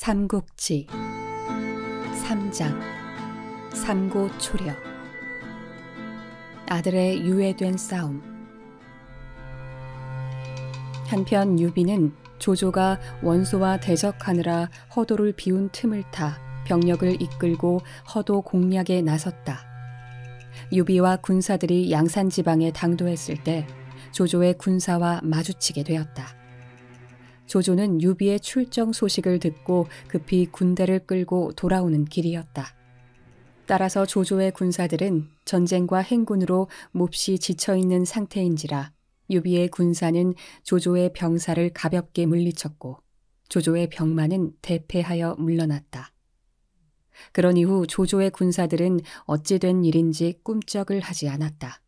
삼국지 3장 삼고초려 아들의 유해된 싸움 한편 유비는 조조가 원소와 대적하느라 허도를 비운 틈을 타 병력을 이끌고 허도 공략에 나섰다. 유비와 군사들이 양산 지방에 당도했을 때 조조의 군사와 마주치게 되었다. 조조는 유비의 출정 소식을 듣고 급히 군대를 끌고 돌아오는 길이었다. 따라서 조조의 군사들은 전쟁과 행군으로 몹시 지쳐있는 상태인지라 유비의 군사는 조조의 병사를 가볍게 물리쳤고 조조의 병마는 대패하여 물러났다. 그런 이후 조조의 군사들은 어찌된 일인지 꿈쩍을 하지 않았다.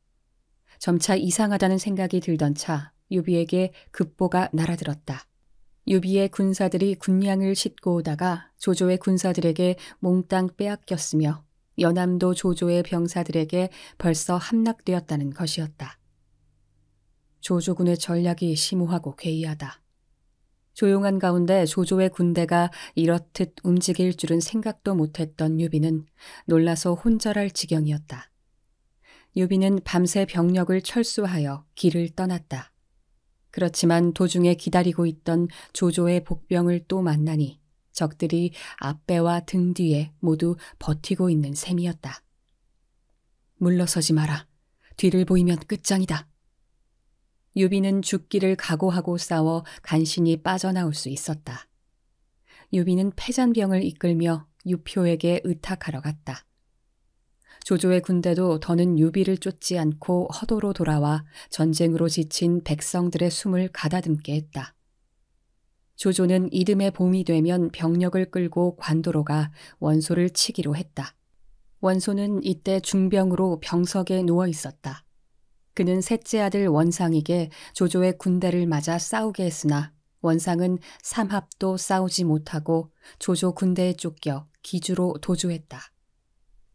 점차 이상하다는 생각이 들던 차 유비에게 급보가 날아들었다. 유비의 군사들이 군량을 싣고 오다가 조조의 군사들에게 몽땅 빼앗겼으며 연암도 조조의 병사들에게 벌써 함락되었다는 것이었다. 조조군의 전략이 심오하고 괴이하다. 조용한 가운데 조조의 군대가 이렇듯 움직일 줄은 생각도 못했던 유비는 놀라서 혼절할 지경이었다. 유비는 밤새 병력을 철수하여 길을 떠났다. 그렇지만 도중에 기다리고 있던 조조의 복병을 또 만나니 적들이 앞배와 등 뒤에 모두 버티고 있는 셈이었다. 물러서지 마라. 뒤를 보이면 끝장이다. 유비는 죽기를 각오하고 싸워 간신히 빠져나올 수 있었다. 유비는 패잔병을 이끌며 유표에게 의탁하러 갔다. 조조의 군대도 더는 유비를 쫓지 않고 허도로 돌아와 전쟁으로 지친 백성들의 숨을 가다듬게 했다. 조조는 이듬해 봄이 되면 병력을 끌고 관도로 가 원소를 치기로 했다. 원소는 이때 중병으로 병석에 누워 있었다. 그는 셋째 아들 원상에게 조조의 군대를 맞아 싸우게 했으나 원상은 삼합도 싸우지 못하고 조조 군대에 쫓겨 기주로 도주했다.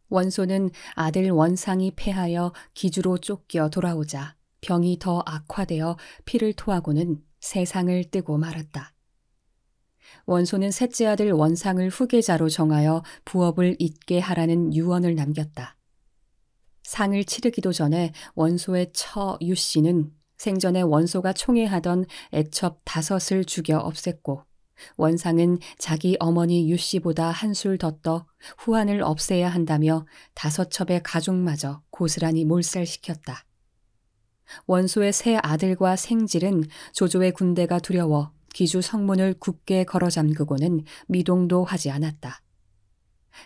원소는 아들 원상이 패하여 기주로 쫓겨 돌아오자 병이 더 악화되어 피를 토하고는 세상을 뜨고 말았다. 원소는 셋째 아들 원상을 후계자로 정하여 부업을 잇게 하라는 유언을 남겼다. 상을 치르기도 전에 원소의 처 유씨는 생전에 원소가 총애하던 애첩 다섯을 죽여 없앴고 원상은 자기 어머니 유 씨보다 한술 더 떠 후한을 없애야 한다며 다섯 첩의 가족마저 고스란히 몰살시켰다. 원소의 새 아들과 생질은 조조의 군대가 두려워 기주 성문을 굳게 걸어 잠그고는 미동도 하지 않았다.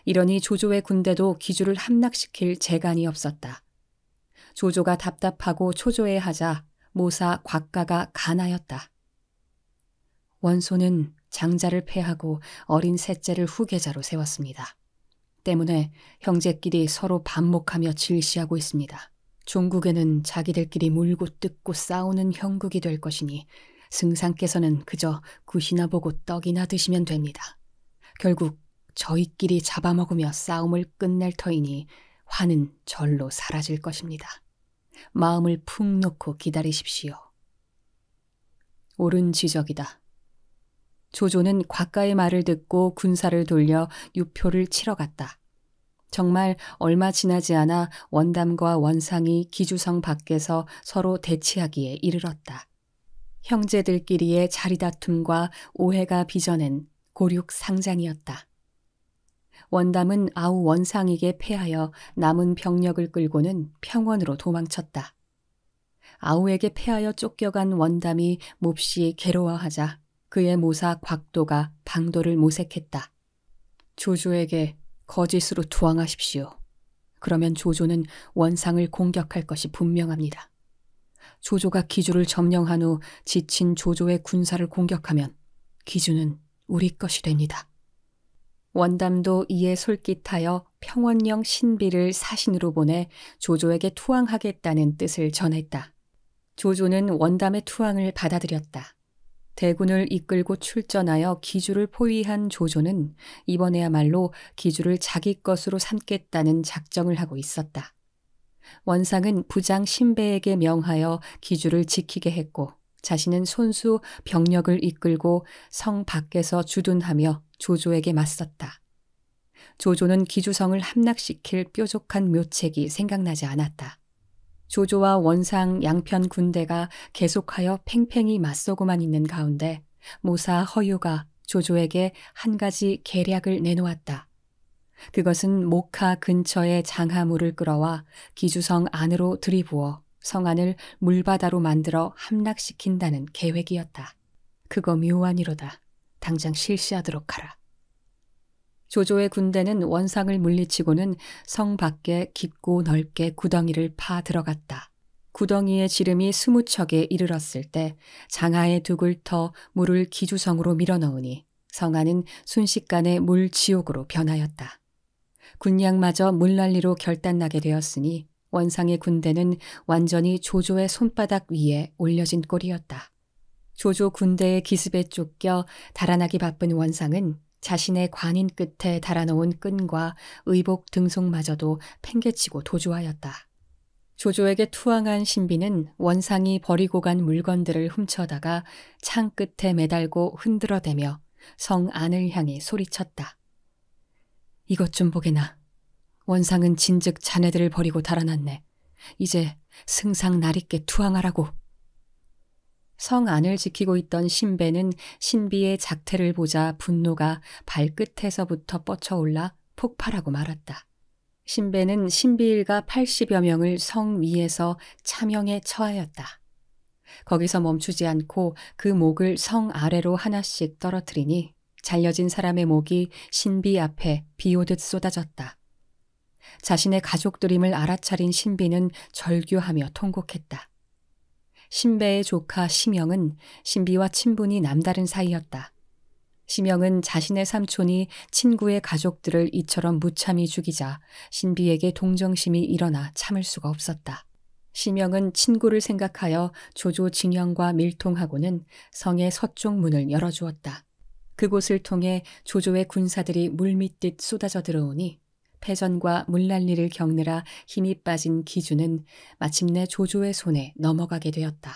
이러니 조조의 군대도 기주를 함락시킬 재간이 없었다. 조조가 답답하고 초조해하자 모사 곽가가 가나였다 원소는 장자를 패하고 어린 셋째를 후계자로 세웠습니다. 때문에 형제끼리 서로 반목하며 질시하고 있습니다. 종국에는 자기들끼리 물고 뜯고 싸우는 형국이 될 것이니 승상께서는 그저 굿이나 보고 떡이나 드시면 됩니다. 결국 저희끼리 잡아먹으며 싸움을 끝낼 터이니 화는 절로 사라질 것입니다. 마음을 푹 놓고 기다리십시오. 옳은 지적이다. 조조는 곽가의 말을 듣고 군사를 돌려 유표를 치러 갔다. 정말 얼마 지나지 않아 원담과 원상이 기주성 밖에서 서로 대치하기에 이르렀다. 형제들끼리의 자리다툼과 오해가 빚어낸 고륙상장이었다. 원담은 아우 원상에게 패하여 남은 병력을 끌고는 평원으로 도망쳤다. 아우에게 패하여 쫓겨간 원담이 몹시 괴로워하자 그의 모사 곽도가 방도를 모색했다. 조조에게 거짓으로 투항하십시오. 그러면 조조는 원상을 공격할 것이 분명합니다. 조조가 기주를 점령한 후 지친 조조의 군사를 공격하면 기주는 우리 것이 됩니다. 원담도 이에 솔깃하여 평원령 신비를 사신으로 보내 조조에게 투항하겠다는 뜻을 전했다. 조조는 원담의 투항을 받아들였다. 대군을 이끌고 출전하여 기주를 포위한 조조는 이번에야말로 기주를 자기 것으로 삼겠다는 작정을 하고 있었다. 원상은 부장 신배에게 명하여 기주를 지키게 했고 자신은 손수 병력을 이끌고 성 밖에서 주둔하며 조조에게 맞섰다. 조조는 기주성을 함락시킬 뾰족한 묘책이 생각나지 않았다. 조조와 원상 양편 군대가 계속하여 팽팽히 맞서고만 있는 가운데 모사 허유가 조조에게 한 가지 계략을 내놓았다. 그것은 목하 근처의 장하물을 끌어와 기주성 안으로 들이부어 성안을 물바다로 만들어 함락시킨다는 계획이었다. 그거 묘안이로다. 당장 실시하도록 하라. 조조의 군대는 원상을 물리치고는 성 밖에 깊고 넓게 구덩이를 파 들어갔다. 구덩이의 지름이 스무 척에 이르렀을 때 장하의 둑을 터 물을 기주성으로 밀어넣으니 성안은 순식간에 물지옥으로 변하였다. 군량마저 물난리로 결단나게 되었으니 원상의 군대는 완전히 조조의 손바닥 위에 올려진 꼴이었다. 조조 군대의 기습에 쫓겨 달아나기 바쁜 원상은 자신의 관인 끝에 달아놓은 끈과 의복 등속마저도 팽개치고 도주하였다. 조조에게 투항한 신비는 원상이 버리고 간 물건들을 훔쳐다가 창 끝에 매달고 흔들어대며 성 안을 향해 소리쳤다. 이것 좀 보게나. 원상은 진즉 자네들을 버리고 달아났네. 이제 승상 나리께 투항하라고. 성 안을 지키고 있던 신배는 신비의 작태를 보자 분노가 발끝에서부터 뻗쳐올라 폭발하고 말았다. 신배는 신비일가 80여 명을 성 위에서 차명에 처하였다. 거기서 멈추지 않고 그 목을 성 아래로 하나씩 떨어뜨리니 잘려진 사람의 목이 신비 앞에 비오듯 쏟아졌다. 자신의 가족들임을 알아차린 신비는 절규하며 통곡했다. 신배의 조카 심영은 신비와 친분이 남다른 사이였다. 심영은 자신의 삼촌이 친구의 가족들을 이처럼 무참히 죽이자 신비에게 동정심이 일어나 참을 수가 없었다. 심영은 친구를 생각하여 조조 진영과 밀통하고는 성의 서쪽 문을 열어주었다. 그곳을 통해 조조의 군사들이 물밑듯 쏟아져 들어오니 패전과 물난리를 겪느라 힘이 빠진 기주는 마침내 조조의 손에 넘어가게 되었다.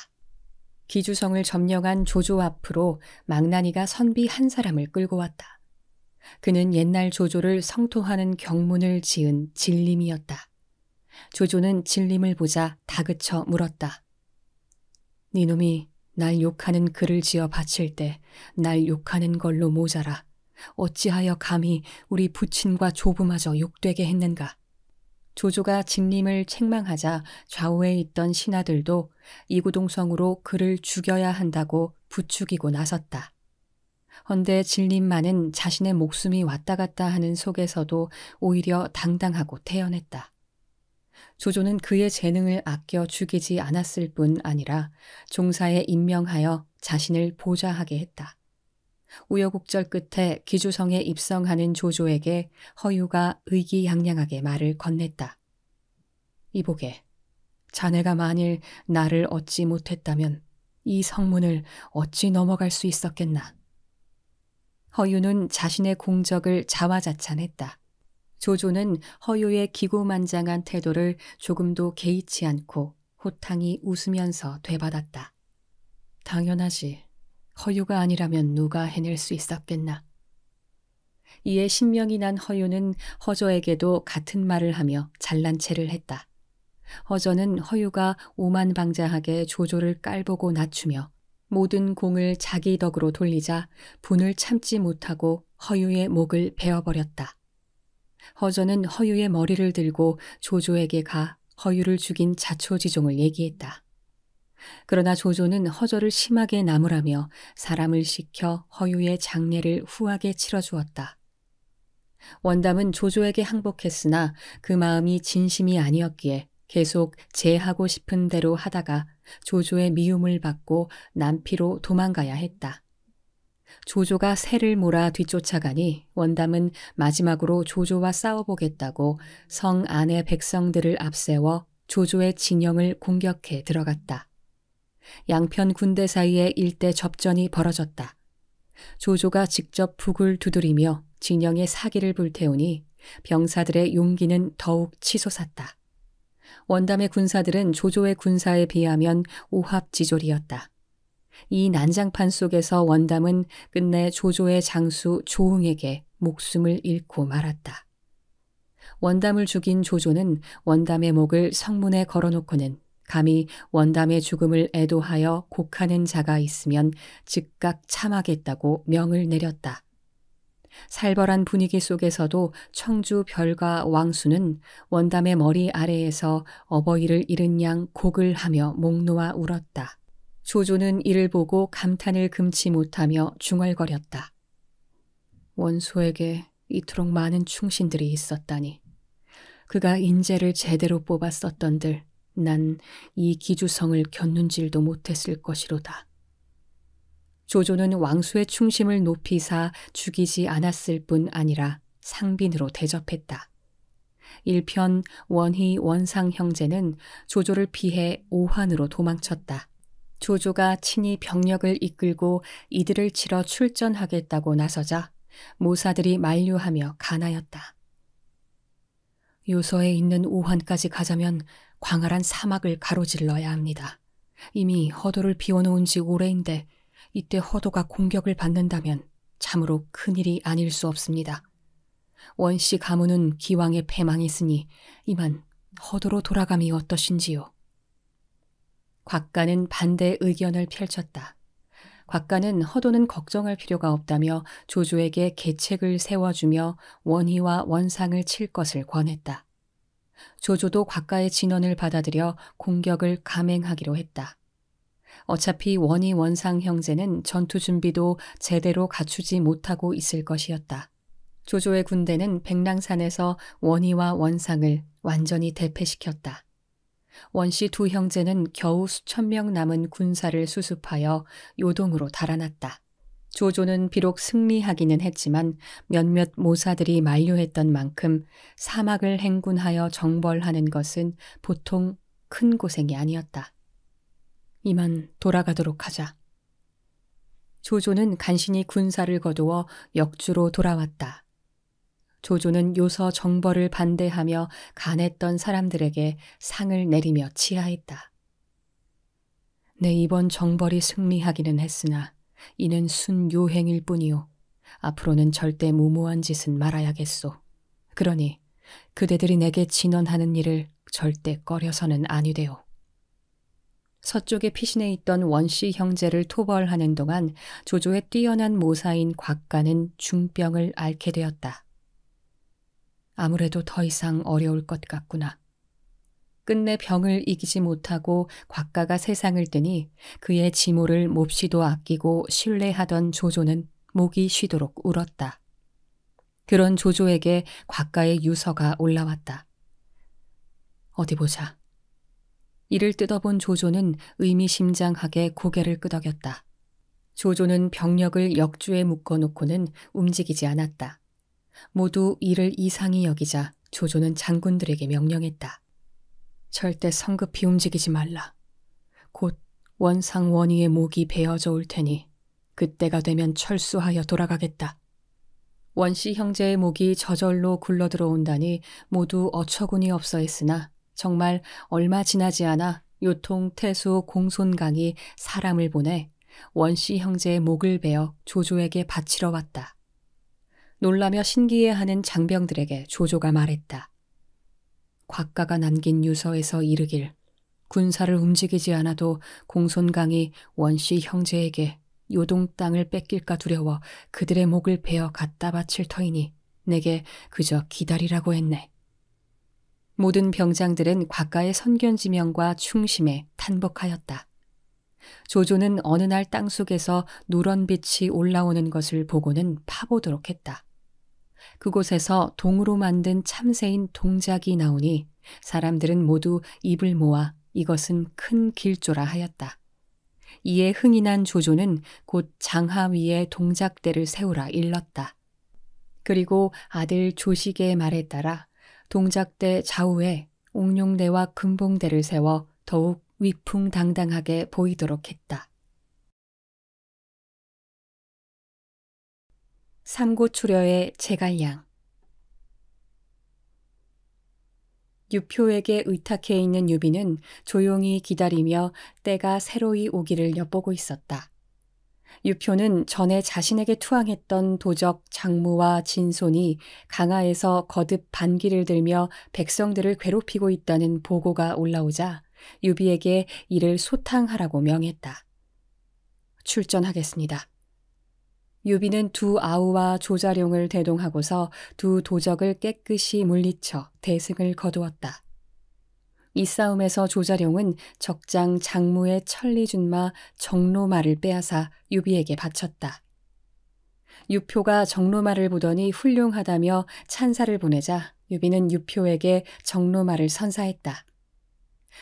기주성을 점령한 조조 앞으로 망나니가 선비 한 사람을 끌고 왔다. 그는 옛날 조조를 성토하는 경문을 지은 진림이었다. 조조는 진림을 보자 다그쳐 물었다. 니놈이 날 욕하는 글을 지어 바칠 때 날 욕하는 걸로 모자라 어찌하여 감히 우리 부친과 조부마저 욕되게 했는가. 조조가 진림을 책망하자 좌우에 있던 신하들도 이구동성으로 그를 죽여야 한다고 부추기고 나섰다. 헌데 진림만은 자신의 목숨이 왔다 갔다 하는 속에서도 오히려 당당하고 태연했다. 조조는 그의 재능을 아껴 죽이지 않았을 뿐 아니라 종사에 임명하여 자신을 보좌하게 했다. 우여곡절 끝에 기조성에 입성하는 조조에게 허유가 의기양양하게 말을 건넸다. 이보게, 자네가 만일 나를 얻지 못했다면 이 성문을 어찌 넘어갈 수 있었겠나. 허유는 자신의 공적을 자화자찬했다. 조조는 허유의 기고만장한 태도를 조금도 개의치 않고 호탕히 웃으면서 되받았다. 당연하지. 허유가 아니라면 누가 해낼 수 있었겠나. 이에 신명이 난 허유는 허조에게도 같은 말을 하며 잘난 체를 했다. 허저는 허유가 오만방자하게 조조를 깔보고 낮추며 모든 공을 자기 덕으로 돌리자 분을 참지 못하고 허유의 목을 베어버렸다. 허저는 허유의 머리를 들고 조조에게 가 허유를 죽인 자초지종을 얘기했다. 그러나 조조는 허저를 심하게 나무라며 사람을 시켜 허유의 장례를 후하게 치러주었다. 원담은 조조에게 항복했으나 그 마음이 진심이 아니었기에 계속 제하고 싶은 대로 하다가 조조의 미움을 받고 남피로 도망가야 했다. 조조가 새를 몰아 뒤쫓아가니 원담은 마지막으로 조조와 싸워보겠다고 성 안의 백성들을 앞세워 조조의 진영을 공격해 들어갔다. 양편 군대 사이에 일대 접전이 벌어졌다. 조조가 직접 북을 두드리며 진영의 사기를 불태우니 병사들의 용기는 더욱 치솟았다. 원담의 군사들은 조조의 군사에 비하면 오합지졸이었다. 이 난장판 속에서 원담은 끝내 조조의 장수 조응에게 목숨을 잃고 말았다. 원담을 죽인 조조는 원담의 목을 성문에 걸어놓고는 감히 원담의 죽음을 애도하여 곡하는 자가 있으면 즉각 참하겠다고 명을 내렸다. 살벌한 분위기 속에서도 청주 별과 왕수는 원담의 머리 아래에서 어버이를 잃은 양 곡을 하며 목 놓아 울었다. 조조는 이를 보고 감탄을 금치 못하며 중얼거렸다. 원소에게 이토록 많은 충신들이 있었다니. 그가 인재를 제대로 뽑았었던들 난이 기주성을 견눈질도 못했을 것이로다. 조조는 왕수의 충심을 높이 사 죽이지 않았을 뿐 아니라 상빈으로 대접했다. 일편 원희 원상 형제는 조조를 피해 오환으로 도망쳤다. 조조가 친히 병력을 이끌고 이들을 치러 출전하겠다고 나서자 모사들이 만류하며 가나였다. 요서에 있는 오환까지 가자면 광활한 사막을 가로질러야 합니다. 이미 허도를 비워놓은 지 오래인데 이때 허도가 공격을 받는다면 참으로 큰일이 아닐 수 없습니다. 원씨 가문은 기왕에 패망했으니 이만 허도로 돌아감이 어떠신지요. 곽가는 반대 의견을 펼쳤다. 곽가는 허도는 걱정할 필요가 없다며 조조에게 계책을 세워주며 원희와 원상을 칠 것을 권했다. 조조도 곽가의 진언을 받아들여 공격을 감행하기로 했다. 어차피 원희 원상 형제는 전투 준비도 제대로 갖추지 못하고 있을 것이었다. 조조의 군대는 백랑산에서 원희와 원상을 완전히 대패시켰다. 원씨 두 형제는 겨우 수천 명 남은 군사를 수습하여 요동으로 달아났다. 조조는 비록 승리하기는 했지만 몇몇 모사들이 만료했던 만큼 사막을 행군하여 정벌하는 것은 보통 큰 고생이 아니었다. 이만 돌아가도록 하자. 조조는 간신히 군사를 거두어 역주로 돌아왔다. 조조는 요서 정벌을 반대하며 간했던 사람들에게 상을 내리며 치하했다. 내 네, 이번 정벌이 승리하기는 했으나 이는 순요행일 뿐이요. 앞으로는 절대 무모한 짓은 말아야겠소. 그러니 그대들이 내게 진언하는 일을 절대 꺼려서는 아니되요서쪽에피신해 있던 원씨 형제를 토벌하는 동안 조조의 뛰어난 모사인 곽가는 중병을 앓게 되었다. 아무래도 더 이상 어려울 것 같구나. 끝내 병을 이기지 못하고 곽가가 세상을 뜨니 그의 지모를 몹시도 아끼고 신뢰하던 조조는 목이 쉬도록 울었다. 그런 조조에게 곽가의 유서가 올라왔다. 어디 보자. 이를 뜯어본 조조는 의미심장하게 고개를 끄덕였다. 조조는 병력을 역주에 묶어놓고는 움직이지 않았다. 모두 이를 이상히 여기자 조조는 장군들에게 명령했다. 절대 성급히 움직이지 말라. 곧원상원이의 목이 베어져 올 테니 그때가 되면 철수하여 돌아가겠다. 원씨 형제의 목이 저절로 굴러 들어온다니 모두 어처구니 없어 했으나 정말 얼마 지나지 않아 요통 태수 공손강이 사람을 보내 원씨 형제의 목을 베어 조조에게 바치러 왔다. 놀라며 신기해하는 장병들에게 조조가 말했다. 곽가가 남긴 유서에서 이르길 군사를 움직이지 않아도 공손강이 원씨 형제에게 요동 땅을 뺏길까 두려워 그들의 목을 베어 갖다 바칠 터이니 내게 그저 기다리라고 했네. 모든 병장들은 곽가의 선견지명과 충심에 탄복하였다. 조조는 어느 날 땅속에서 노란 빛이 올라오는 것을 보고는 파보도록 했다. 그곳에서 동으로 만든 참새인 동작이 나오니 사람들은 모두 입을 모아 이것은 큰 길조라 하였다. 이에 흥이 난 조조는 곧 장하 위에 동작대를 세우라 일렀다. 그리고 아들 조식의 말에 따라 동작대 좌우에 옥룡대와 금봉대를 세워 더욱 위풍당당하게 보이도록 했다. 삼고추려의 제갈량 유표에게 의탁해 있는 유비는 조용히 기다리며 때가 새로이 오기를 엿보고 있었다. 유표는 전에 자신에게 투항했던 도적 장무와 진손이 강하에서 거듭 반기를 들며 백성들을 괴롭히고 있다는 보고가 올라오자 유비에게 이를 소탕하라고 명했다. 출전하겠습니다. 유비는 두 아우와 조자룡을 대동하고서 두 도적을 깨끗이 물리쳐 대승을 거두었다. 이 싸움에서 조자룡은 적장 장무의 천리준마 정로마를 빼앗아 유비에게 바쳤다. 유표가 정로마를 보더니 훌륭하다며 찬사를 보내자 유비는 유표에게 정로마를 선사했다.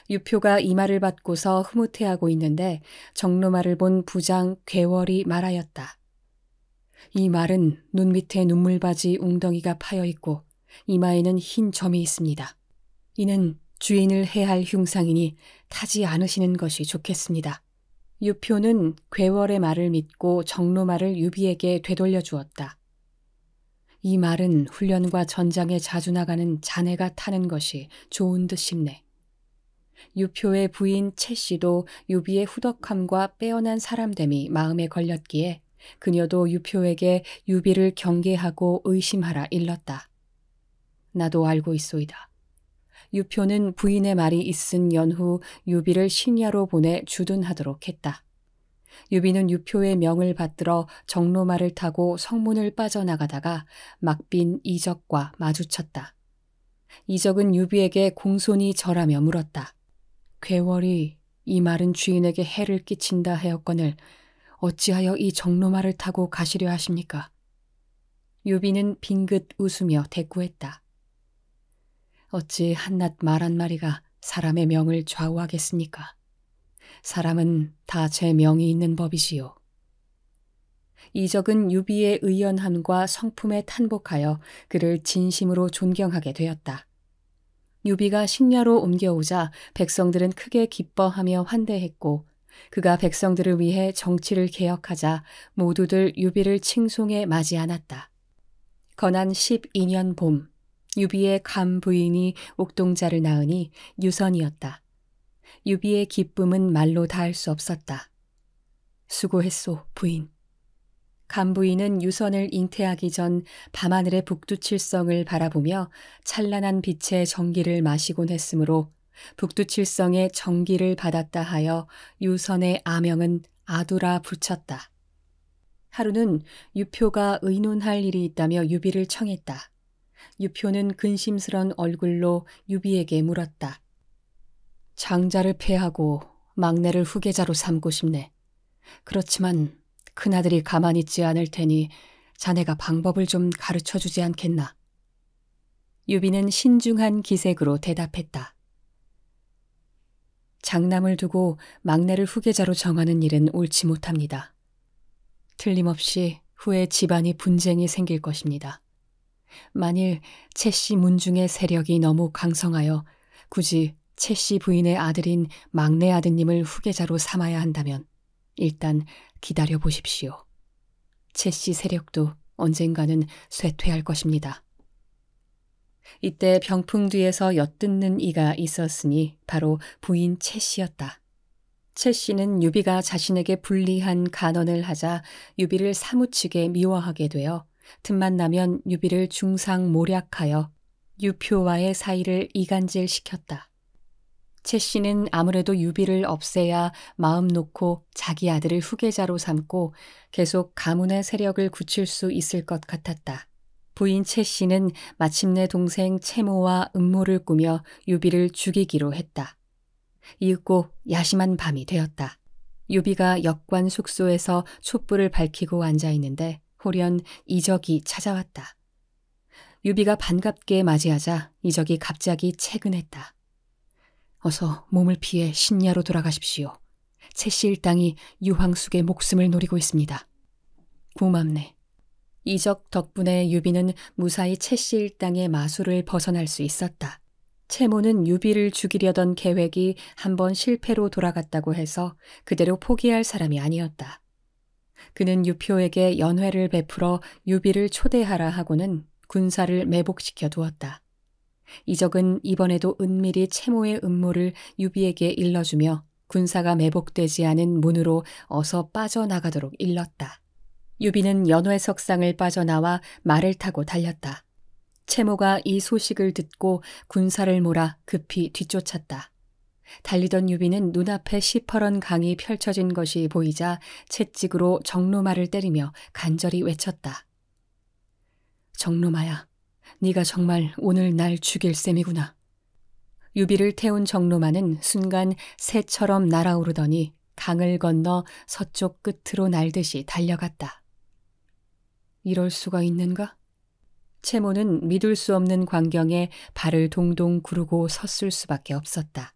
유표가 이 말을 받고서 흐뭇해하고 있는데 정로마를 본 부장 괴월이 말하였다. 이 말은 눈 밑에 눈물바지 웅덩이가 파여 있고 이마에는 흰 점이 있습니다. 이는 주인을 해할 흉상이니 타지 않으시는 것이 좋겠습니다. 유표는 괴월의 말을 믿고 정로 말을 유비에게 되돌려 주었다. 이 말은 훈련과 전장에 자주 나가는 자네가 타는 것이 좋은 듯 싶네. 유표의 부인 채 씨도 유비의 후덕함과 빼어난 사람됨이 마음에 걸렸기에 그녀도 유표에게 유비를 경계하고 의심하라 일렀다. 나도 알고 있소이다. 유표는 부인의 말이 있은 연후 유비를 신야로 보내 주둔하도록 했다. 유비는 유표의 명을 받들어 정로마를 타고 성문을 빠져나가다가 막빈 이적과 마주쳤다. 이적은 유비에게 공손히 절하며 물었다. 괴월이 이 말은 주인에게 해를 끼친다 하였거늘 어찌하여 이 정로마를 타고 가시려 하십니까? 유비는 빙긋 웃으며 대꾸했다. 어찌 한낱 말 한마리가 사람의 명을 좌우하겠습니까? 사람은 다 제 명이 있는 법이지요 이적은 유비의 의연함과 성품에 탄복하여 그를 진심으로 존경하게 되었다. 유비가 식냐로 옮겨오자 백성들은 크게 기뻐하며 환대했고 그가 백성들을 위해 정치를 개혁하자 모두들 유비를 칭송해 맞이 않았다. 건한 12년 봄, 유비의 감 부인이 옥동자를 낳으니 유선이었다. 유비의 기쁨은 말로 다 할 수 없었다. 수고했소, 부인. 간부인은 유선을 잉태하기 전 밤하늘의 북두칠성을 바라보며 찬란한 빛의 전기를 마시곤 했으므로 북두칠성의 정기를 받았다 하여 유선의 아명은 아두라 붙였다. 하루는 유표가 의논할 일이 있다며 유비를 청했다. 유표는 근심스런 얼굴로 유비에게 물었다. 장자를 패하고 막내를 후계자로 삼고 싶네. 그렇지만 큰아들이 가만히 있지 않을 테니 자네가 방법을 좀 가르쳐 주지 않겠나. 유비는 신중한 기색으로 대답했다. 장남을 두고 막내를 후계자로 정하는 일은 옳지 못합니다. 틀림없이 후에 집안이 분쟁이 생길 것입니다. 만일 채씨 문중의 세력이 너무 강성하여 굳이 채씨 부인의 아들인 막내 아드님을 후계자로 삼아야 한다면 일단 기다려 보십시오. 채씨 세력도 언젠가는 쇠퇴할 것입니다. 이때 병풍 뒤에서 엿듣는 이가 있었으니 바로 부인 채 씨였다. 채 씨는 유비가 자신에게 불리한 간언을 하자 유비를 사무치게 미워하게 되어 틈만 나면 유비를 중상 모략하여 유표와의 사이를 이간질시켰다. 채 씨는 아무래도 유비를 없애야 마음 놓고 자기 아들을 후계자로 삼고 계속 가문의 세력을 굳힐 수 있을 것 같았다. 부인 채 씨는 마침내 동생 채모와 음모를 꾸며 유비를 죽이기로 했다. 이윽고 야심한 밤이 되었다. 유비가 역관 숙소에서 촛불을 밝히고 앉아 있는데 홀연 이적이 찾아왔다. 유비가 반갑게 맞이하자 이적이 갑자기 채근했다. 어서 몸을 피해 신야로 돌아가십시오. 채씨 일당이 유황숙의 목숨을 노리고 있습니다. 고맙네. 이적 덕분에 유비는 무사히 채씨 일당의 마술을 벗어날 수 있었다. 채모는 유비를 죽이려던 계획이 한번 실패로 돌아갔다고 해서 그대로 포기할 사람이 아니었다. 그는 유표에게 연회를 베풀어 유비를 초대하라 하고는 군사를 매복시켜 두었다. 이적은 이번에도 은밀히 채모의 음모를 유비에게 일러주며 군사가 매복되지 않은 문으로 어서 빠져나가도록 일렀다. 유비는 연회석상을 빠져나와 말을 타고 달렸다. 채모가 이 소식을 듣고 군사를 몰아 급히 뒤쫓았다. 달리던 유비는 눈앞에 시퍼런 강이 펼쳐진 것이 보이자 채찍으로 정로마를 때리며 간절히 외쳤다. 정로마야, 네가 정말 오늘 날 죽일 셈이구나. 유비를 태운 정로마는 순간 새처럼 날아오르더니 강을 건너 서쪽 끝으로 날듯이 달려갔다. 이럴 수가 있는가? 채모는 믿을 수 없는 광경에 발을 동동 구르고 섰을 수밖에 없었다.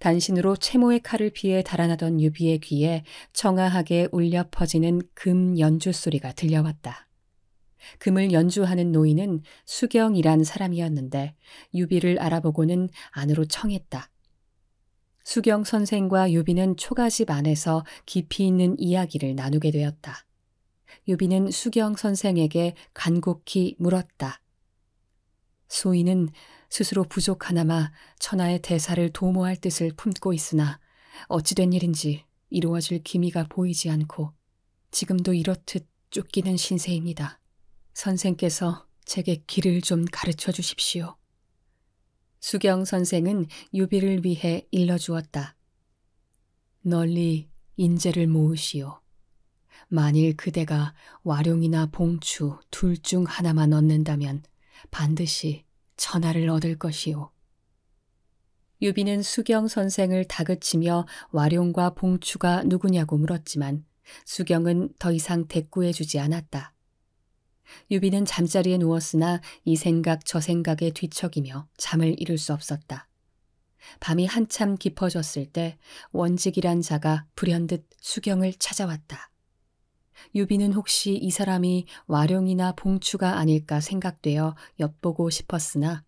단신으로 채모의 칼을 피해 달아나던 유비의 귀에 청아하게 울려 퍼지는 금 연주 소리가 들려왔다. 금을 연주하는 노인은 수경이란 사람이었는데 유비를 알아보고는 안으로 청했다. 수경 선생과 유비는 초가집 안에서 깊이 있는 이야기를 나누게 되었다. 유비는 수경 선생에게 간곡히 물었다. 소인은 스스로 부족하나마 천하의 대사를 도모할 뜻을 품고 있으나 어찌된 일인지 이루어질 기미가 보이지 않고 지금도 이렇듯 쫓기는 신세입니다. 선생께서 제게 길을 좀 가르쳐 주십시오. 수경 선생은 유비를 위해 일러주었다. 널리 인재를 모으시오. 만일 그대가 와룡이나 봉추 둘 중 하나만 얻는다면 반드시 천하를 얻을 것이오. 유비는 수경 선생을 다그치며 와룡과 봉추가 누구냐고 물었지만 수경은 더 이상 대꾸해 주지 않았다. 유비는 잠자리에 누웠으나 이 생각 저 생각에 뒤척이며 잠을 이룰 수 없었다. 밤이 한참 깊어졌을 때 원직이란 자가 불현듯 수경을 찾아왔다. 유비는 혹시 이 사람이 와룡이나 봉추가 아닐까 생각되어 엿보고 싶었으나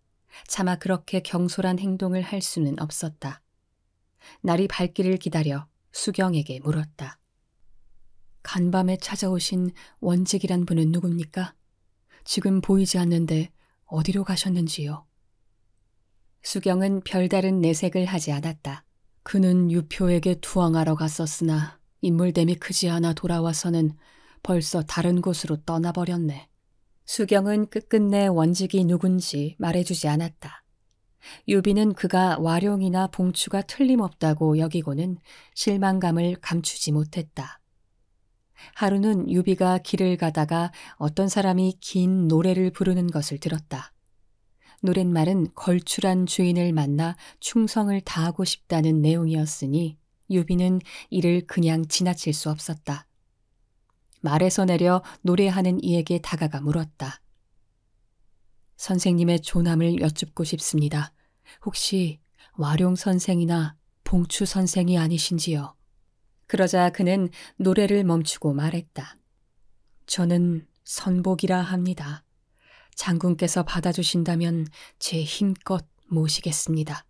차마 그렇게 경솔한 행동을 할 수는 없었다. 날이 밝기를 기다려 수경에게 물었다. 간밤에 찾아오신 원직이란 분은 누굽니까? 지금 보이지 않는데 어디로 가셨는지요? 수경은 별다른 내색을 하지 않았다. 그는 유표에게 투항하러 갔었으나 인물됨이 크지 않아 돌아와서는 벌써 다른 곳으로 떠나버렸네. 수경은 끝끝내 원직이 누군지 말해주지 않았다. 유비는 그가 와룡이나 봉추가 틀림없다고 여기고는 실망감을 감추지 못했다. 하루는 유비가 길을 가다가 어떤 사람이 긴 노래를 부르는 것을 들었다. 노랫말은 걸출한 주인을 만나 충성을 다하고 싶다는 내용이었으니 유비는 이를 그냥 지나칠 수 없었다. 말에서 내려 노래하는 이에게 다가가 물었다. 선생님의 존함을 여쭙고 싶습니다. 혹시 와룡 선생이나 봉추 선생이 아니신지요? 그러자 그는 노래를 멈추고 말했다. 저는 선복이라 합니다. 장군께서 받아주신다면 제 힘껏 모시겠습니다.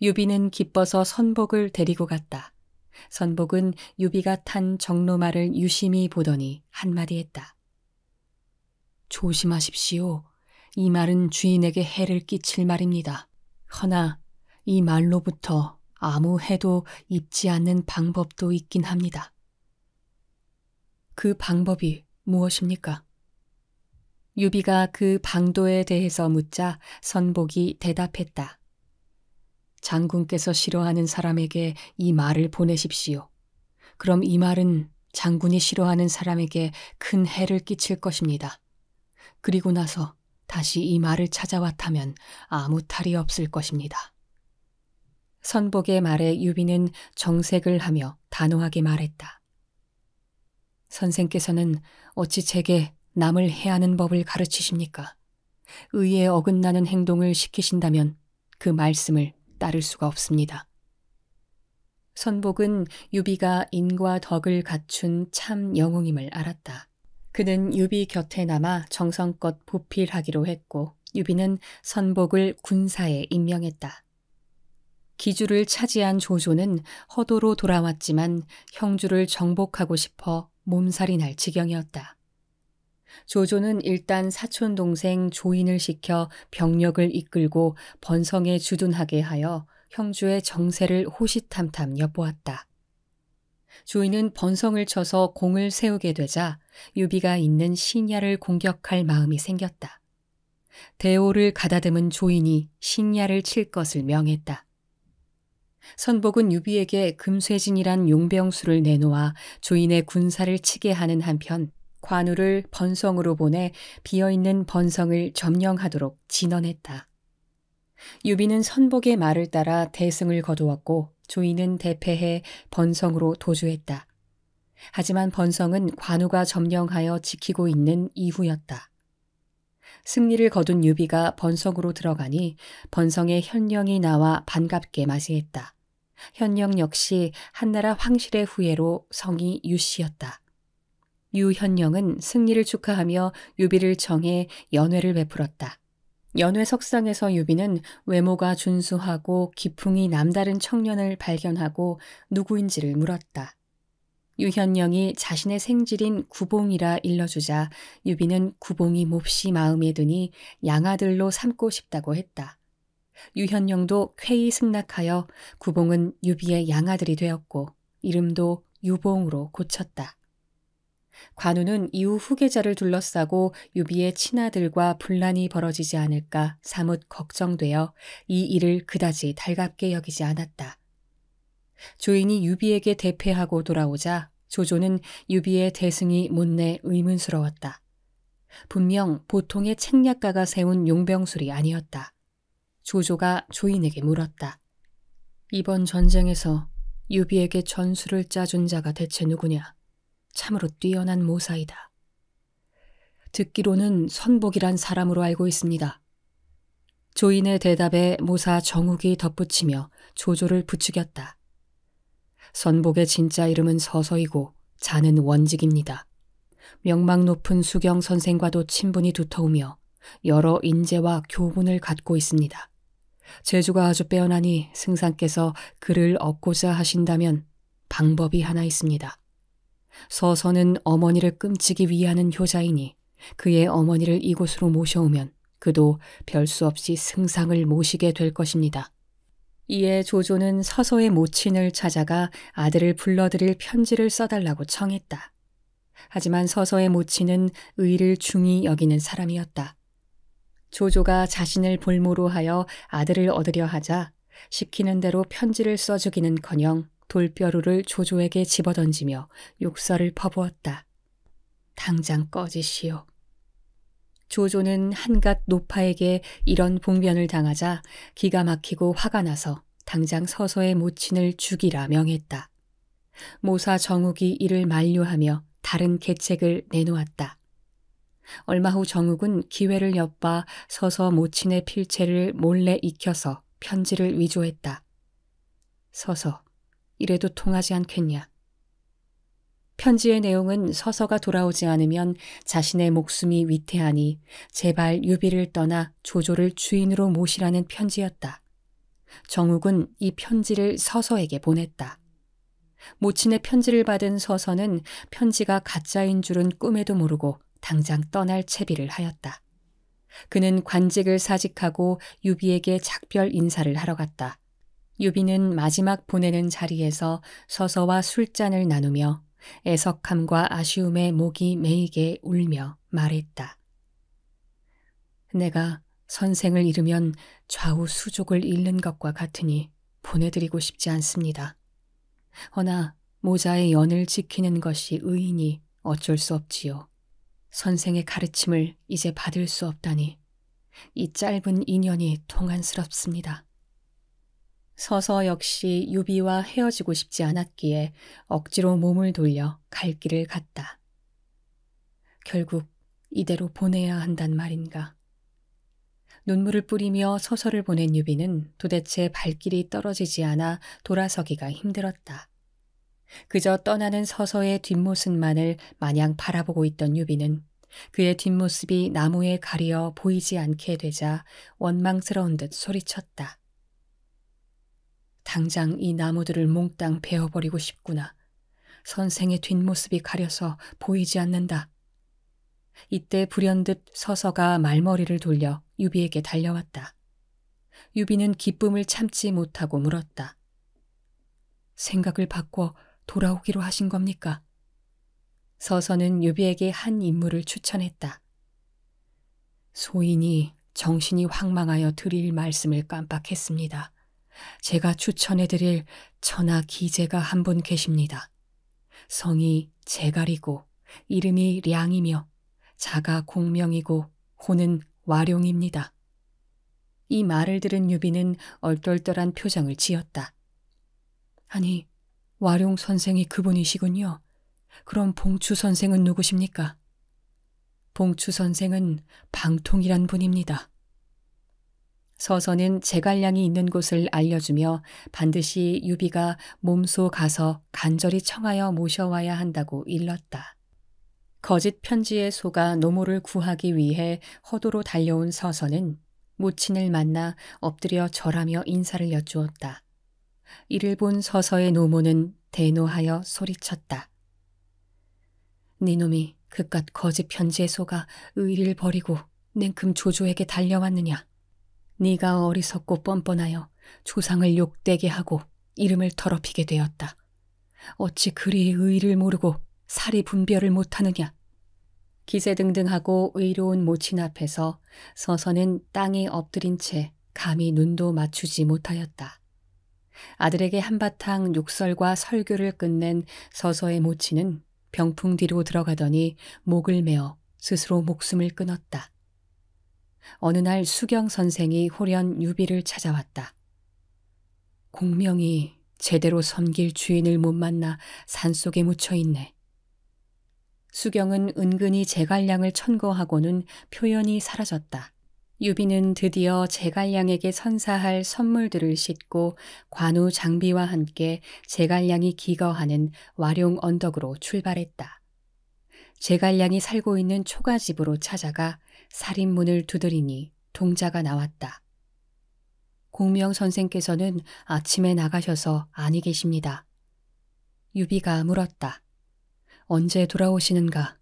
유비는 기뻐서 선복을 데리고 갔다. 선복은 유비가 탄 정로마를 유심히 보더니 한마디 했다. 조심하십시오. 이 말은 주인에게 해를 끼칠 말입니다. 허나 이 말로부터 아무 해도 입지 않는 방법도 있긴 합니다. 그 방법이 무엇입니까? 유비가 그 방도에 대해서 묻자 선복이 대답했다. 장군께서 싫어하는 사람에게 이 말을 보내십시오. 그럼 이 말은 장군이 싫어하는 사람에게 큰 해를 끼칠 것입니다. 그리고 나서 다시 이 말을 찾아왔다면 아무 탈이 없을 것입니다. 선복의 말에 유비는 정색을 하며 단호하게 말했다. 선생께서는 어찌 제게 남을 해하는 법을 가르치십니까? 의에 어긋나는 행동을 시키신다면 그 말씀을 따를 수가 없습니다. 선복은 유비가 인과 덕을 갖춘 참 영웅임을 알았다. 그는 유비 곁에 남아 정성껏 보필하기로 했고 유비는 선복을 군사에 임명했다. 기주를 차지한 조조는 허도로 돌아왔지만 형주를 정복하고 싶어 몸살이 날 지경이었다. 조조는 일단 사촌 동생 조인을 시켜 병력을 이끌고 번성에 주둔하게 하여 형주의 정세를 호시탐탐 엿보았다. 조인은 번성을 쳐서 공을 세우게 되자 유비가 있는 신야를 공격할 마음이 생겼다. 대오를 가다듬은 조인이 신야를 칠 것을 명했다. 선복은 유비에게 금쇠진이란 용병수를 내놓아 조인의 군사를 치게 하는 한편 관우를 번성으로 보내 비어있는 번성을 점령하도록 진언했다. 유비는 선복의 말을 따라 대승을 거두었고 조이는 대패해 번성으로 도주했다. 하지만 번성은 관우가 점령하여 지키고 있는 이후였다. 승리를 거둔 유비가 번성으로 들어가니 번성의 현령이 나와 반갑게 맞이했다. 현령 역시 한나라 황실의 후예로 성이 유씨였다. 유현영은 승리를 축하하며 유비를 정해 연회를 베풀었다. 연회 석상에서 유비는 외모가 준수하고 기풍이 남다른 청년을 발견하고 누구인지를 물었다. 유현영이 자신의 생질인 구봉이라 일러주자 유비는 구봉이 몹시 마음에 드니 양아들로 삼고 싶다고 했다. 유현영도 쾌히 승낙하여 구봉은 유비의 양아들이 되었고 이름도 유봉으로 고쳤다. 관우는 이후 후계자를 둘러싸고 유비의 친아들과 분란이 벌어지지 않을까 사뭇 걱정되어 이 일을 그다지 달갑게 여기지 않았다. 조인이 유비에게 대패하고 돌아오자 조조는 유비의 대승이 못내 의문스러웠다. 분명 보통의 책략가가 세운 용병술이 아니었다. 조조가 조인에게 물었다. 이번 전쟁에서 유비에게 전술을 짜준 자가 대체 누구냐? 참으로 뛰어난 모사이다. 듣기로는 선복이란 사람으로 알고 있습니다. 조인의 대답에 모사 정욱이 덧붙이며 조조를 부추겼다. 선복의 진짜 이름은 서서이고 자는 원직입니다. 명망 높은 수경 선생과도 친분이 두터우며 여러 인재와 교훈을 갖고 있습니다. 재주가 아주 빼어나니 승상께서 그를 얻고자 하신다면 방법이 하나 있습니다. 서서는 어머니를 끔찍이 위하는 효자이니 그의 어머니를 이곳으로 모셔오면 그도 별 수 없이 승상을 모시게 될 것입니다. 이에 조조는 서서의 모친을 찾아가 아들을 불러들일 편지를 써달라고 청했다. 하지만 서서의 모친은 의를 중히 여기는 사람이었다. 조조가 자신을 볼모로 하여 아들을 얻으려 하자 시키는 대로 편지를 써주기는커녕 돌벼루를 조조에게 집어던지며 욕설을 퍼부었다. 당장 꺼지시오. 조조는 한갓 노파에게 이런 봉변을 당하자 기가 막히고 화가 나서 당장 서서의 모친을 죽이라 명했다. 모사 정욱이 이를 만류하며 다른 계책을 내놓았다. 얼마 후 정욱은 기회를 엿봐 서서 모친의 필체를 몰래 익혀서 편지를 위조했다. 서서, 이래도 통하지 않겠냐. 편지의 내용은 서서가 돌아오지 않으면 자신의 목숨이 위태하니 제발 유비를 떠나 조조를 주인으로 모시라는 편지였다. 정욱은 이 편지를 서서에게 보냈다. 모친의 편지를 받은 서서는 편지가 가짜인 줄은 꿈에도 모르고 당장 떠날 채비를 하였다. 그는 관직을 사직하고 유비에게 작별 인사를 하러 갔다. 유비는 마지막 보내는 자리에서 서서와 술잔을 나누며 애석함과 아쉬움에 목이 메이게 울며 말했다. 내가 선생을 잃으면 좌우 수족을 잃는 것과 같으니 보내드리고 싶지 않습니다. 허나 모자의 연을 지키는 것이 의인이 어쩔 수 없지요. 선생의 가르침을 이제 받을 수 없다니 이 짧은 인연이 통한스럽습니다. 서서 역시 유비와 헤어지고 싶지 않았기에 억지로 몸을 돌려 갈 길을 갔다. 결국 이대로 보내야 한단 말인가. 눈물을 뿌리며 서서를 보낸 유비는 도대체 발길이 떨어지지 않아 돌아서기가 힘들었다. 그저 떠나는 서서의 뒷모습만을 마냥 바라보고 있던 유비는 그의 뒷모습이 나무에 가려 보이지 않게 되자 원망스러운 듯 소리쳤다. 당장 이 나무들을 몽땅 베어버리고 싶구나. 선생의 뒷모습이 가려서 보이지 않는다. 이때 불현듯 서서가 말머리를 돌려 유비에게 달려왔다. 유비는 기쁨을 참지 못하고 물었다. 생각을 바꿔 돌아오기로 하신 겁니까? 서서는 유비에게 한 인물을 추천했다. 소인이 정신이 황망하여 드릴 말씀을 깜빡했습니다. 제가 추천해드릴 천하 기재가 한 분 계십니다. 성이 제갈이고 이름이 량이며 자가 공명이고 호는 와룡입니다. 이 말을 들은 유비는 얼떨떨한 표정을 지었다. 아니, 와룡 선생이 그분이시군요. 그럼 봉추 선생은 누구십니까? 봉추 선생은 방통이란 분입니다. 서서는 제갈량이 있는 곳을 알려주며 반드시 유비가 몸소 가서 간절히 청하여 모셔와야 한다고 일렀다. 거짓 편지의 소가 노모를 구하기 위해 허도로 달려온 서서는 모친을 만나 엎드려 절하며 인사를 여쭈었다. 이를 본 서서의 노모는 대노하여 소리쳤다. 니놈이 네 그깟 거짓 편지의 소가 의리를 버리고 냉큼 조조에게 달려왔느냐. 네가 어리석고 뻔뻔하여 조상을 욕되게 하고 이름을 더럽히게 되었다. 어찌 그리 의를 모르고 사리 분별을 못하느냐. 기세등등하고 의로운 모친 앞에서 서서는 땅에 엎드린 채 감히 눈도 맞추지 못하였다. 아들에게 한바탕 욕설과 설교를 끝낸 서서의 모친은 병풍 뒤로 들어가더니 목을 메어 스스로 목숨을 끊었다. 어느 날 수경 선생이 홀연 유비를 찾아왔다. 공명이 제대로 섬길 주인을 못 만나 산속에 묻혀 있네. 수경은 은근히 제갈량을 천거하고는 표현이 사라졌다. 유비는 드디어 제갈량에게 선사할 선물들을 싣고 관우 장비와 함께 제갈량이 기거하는 와룡 언덕으로 출발했다. 제갈량이 살고 있는 초가집으로 찾아가 살인문을 두드리니 동자가 나왔다. 공명 선생께서는 아침에 나가셔서 아니 계십니다. 유비가 물었다. 언제 돌아오시는가?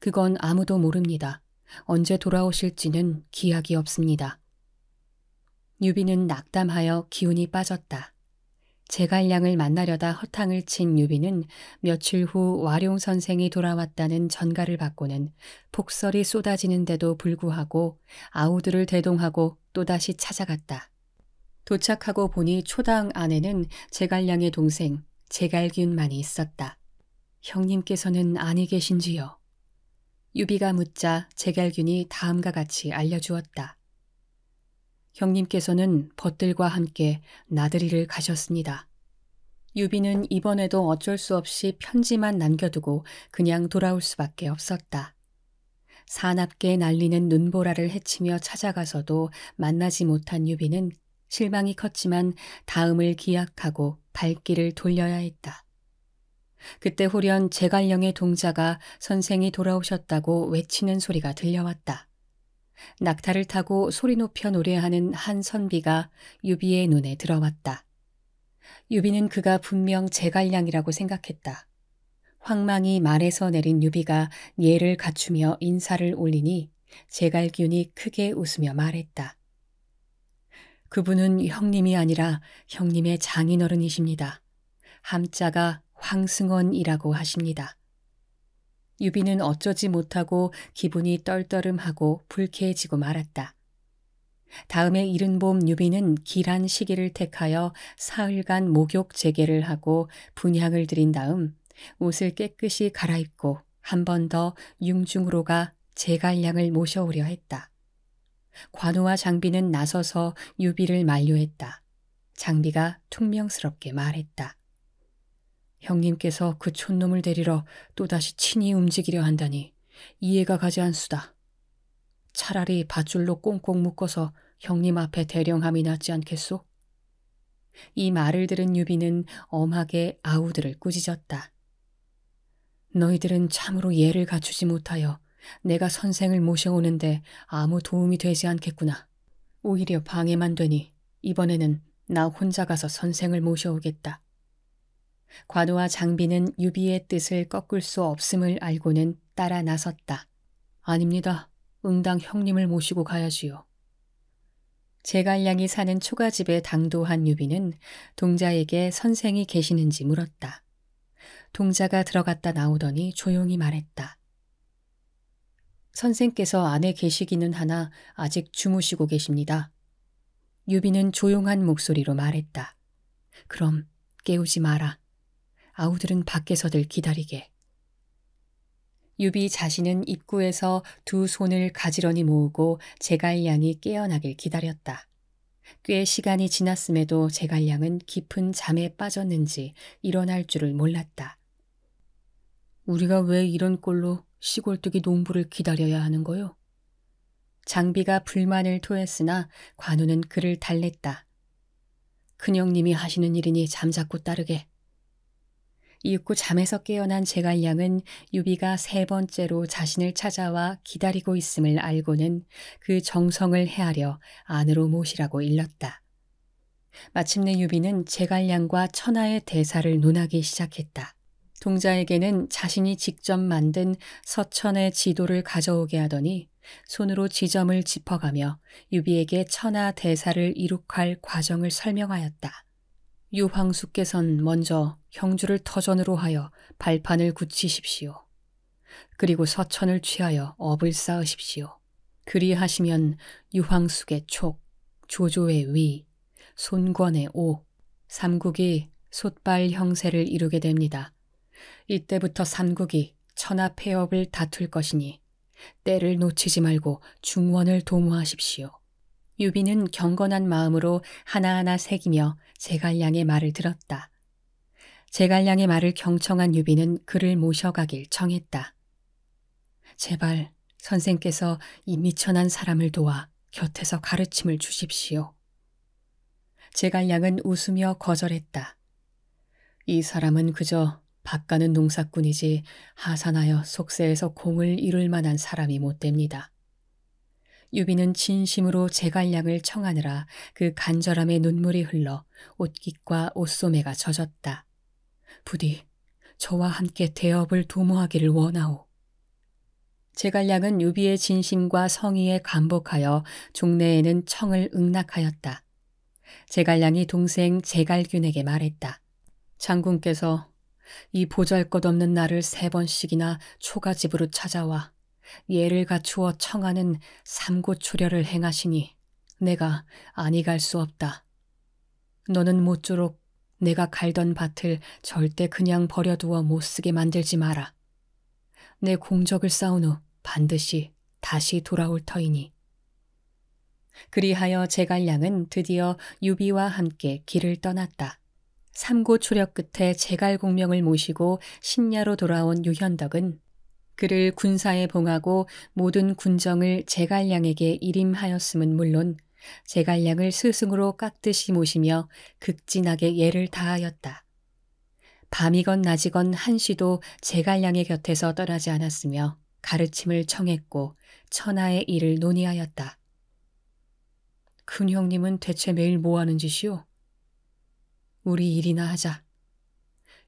그건 아무도 모릅니다. 언제 돌아오실지는 기약이 없습니다. 유비는 낙담하여 기운이 빠졌다. 제갈량을 만나려다 허탕을 친 유비는 며칠 후 와룡 선생이 돌아왔다는 전가를 받고는 폭설이 쏟아지는데도 불구하고 아우들을 대동하고 또다시 찾아갔다. 도착하고 보니 초당 안에는 제갈량의 동생 제갈균만이 있었다. 형님께서는 아니 계신지요? 유비가 묻자 제갈균이 다음과 같이 알려주었다. 형님께서는 벗들과 함께 나들이를 가셨습니다. 유비는 이번에도 어쩔 수 없이 편지만 남겨두고 그냥 돌아올 수밖에 없었다. 사납게 날리는 눈보라를 헤치며 찾아가서도 만나지 못한 유비는 실망이 컸지만 다음을 기약하고 발길을 돌려야 했다. 그때 호련 제갈령의 동자가 선생이 돌아오셨다고 외치는 소리가 들려왔다. 낙타를 타고 소리 높여 노래하는 한 선비가 유비의 눈에 들어왔다. 유비는 그가 분명 제갈량이라고 생각했다. 황망이 말에서 내린 유비가 예를 갖추며 인사를 올리니 제갈균이 크게 웃으며 말했다. 그분은 형님이 아니라 형님의 장인어른이십니다. 함자가 황승원이라고 하십니다. 유비는 어쩌지 못하고 기분이 떨떠름하고 불쾌해지고 말았다. 다음에 이른 봄 유비는 길한 시기를 택하여 사흘간 목욕 재개를 하고 분향을 드린 다음 옷을 깨끗이 갈아입고 한 번 더 융중으로 가 제갈량을 모셔오려 했다. 관우와 장비는 나서서 유비를 만료했다. 장비가 퉁명스럽게 말했다. 형님께서 그 촌놈을 데리러 또다시 친히 움직이려 한다니 이해가 가지 않수다. 차라리 밧줄로 꽁꽁 묶어서 형님 앞에 대령함이 낫지 않겠소? 이 말을 들은 유비는 엄하게 아우들을 꾸짖었다. 너희들은 참으로 예를 갖추지 못하여 내가 선생을 모셔오는데 아무 도움이 되지 않겠구나. 오히려 방해만 되니 이번에는 나 혼자 가서 선생을 모셔오겠다. 관우와 장비는 유비의 뜻을 꺾을 수 없음을 알고는 따라 나섰다. 아닙니다. 응당 형님을 모시고 가야지요. 제갈량이 사는 초가집에 당도한 유비는 동자에게 선생이 계시는지 물었다. 동자가 들어갔다 나오더니 조용히 말했다. 선생께서 안에 계시기는 하나 아직 주무시고 계십니다. 유비는 조용한 목소리로 말했다. 그럼 깨우지 마라. 아우들은 밖에서들 기다리게. 유비 자신은 입구에서 두 손을 가지런히 모으고 제갈량이 깨어나길 기다렸다. 꽤 시간이 지났음에도 제갈량은 깊은 잠에 빠졌는지 일어날 줄을 몰랐다. 우리가 왜 이런 꼴로 시골뜨기 농부를 기다려야 하는 거요? 장비가 불만을 토했으나 관우는 그를 달랬다. 큰형님이 하시는 일이니 잠자코 따르게. 이윽고 잠에서 깨어난 제갈 양은 유비가 세 번째로 자신을 찾아와 기다리고 있음을 알고는 그 정성을 헤아려 안으로 모시라고 일렀다. 마침내 유비는 제갈 양과 천하의 대사를 논하기 시작했다. 동자에게는 자신이 직접 만든 서천의 지도를 가져오게 하더니 손으로 지점을 짚어가며 유비에게 천하 대사를 이룩할 과정을 설명하였다. 유황수께선 먼저 형주를 터전으로 하여 발판을 굳히십시오. 그리고 서천을 취하여 업을 쌓으십시오. 그리하시면 유황숙의 촉, 조조의 위, 손권의 오, 삼국이 솥발 형세를 이루게 됩니다. 이때부터 삼국이 천하 폐업을 다툴 것이니 때를 놓치지 말고 중원을 도모하십시오. 유비는 경건한 마음으로 하나하나 새기며 제갈량의 말을 들었다. 제갈량의 말을 경청한 유비는 그를 모셔가길 청했다. 제발 선생께서 이 미천한 사람을 도와 곁에서 가르침을 주십시오. 제갈량은 웃으며 거절했다. 이 사람은 그저 밭가는 농사꾼이지 하산하여 속세에서 공을 이룰 만한 사람이 못 됩니다. 유비는 진심으로 제갈량을 청하느라 그 간절함에 눈물이 흘러 옷깃과 옷소매가 젖었다. 부디 저와 함께 대업을 도모하기를 원하오. 제갈량은 유비의 진심과 성의에 감복하여 종래에는 청을 응낙하였다. 제갈량이 동생 제갈균에게 말했다. 장군께서 이 보잘것없는 나를 세 번씩이나 초가집으로 찾아와 예를 갖추어 청하는 삼고초려를 행하시니 내가 아니 갈 수 없다. 너는 모쪼록 내가 갈던 밭을 절대 그냥 버려두어 못쓰게 만들지 마라. 내 공적을 쌓은 후 반드시 다시 돌아올 터이니. 그리하여 제갈량은 드디어 유비와 함께 길을 떠났다. 삼고 초력 끝에 제갈 공명을 모시고 신야로 돌아온 유현덕은 그를 군사에 봉하고 모든 군정을 제갈량에게 일임하였음은 물론 제갈량을 스승으로 깍듯이 모시며 극진하게 예를 다하였다. 밤이건 낮이건 한시도 제갈량의 곁에서 떠나지 않았으며 가르침을 청했고 천하의 일을 논의하였다. 큰형님은 대체 매일 뭐하는 짓이오? 우리 일이나 하자.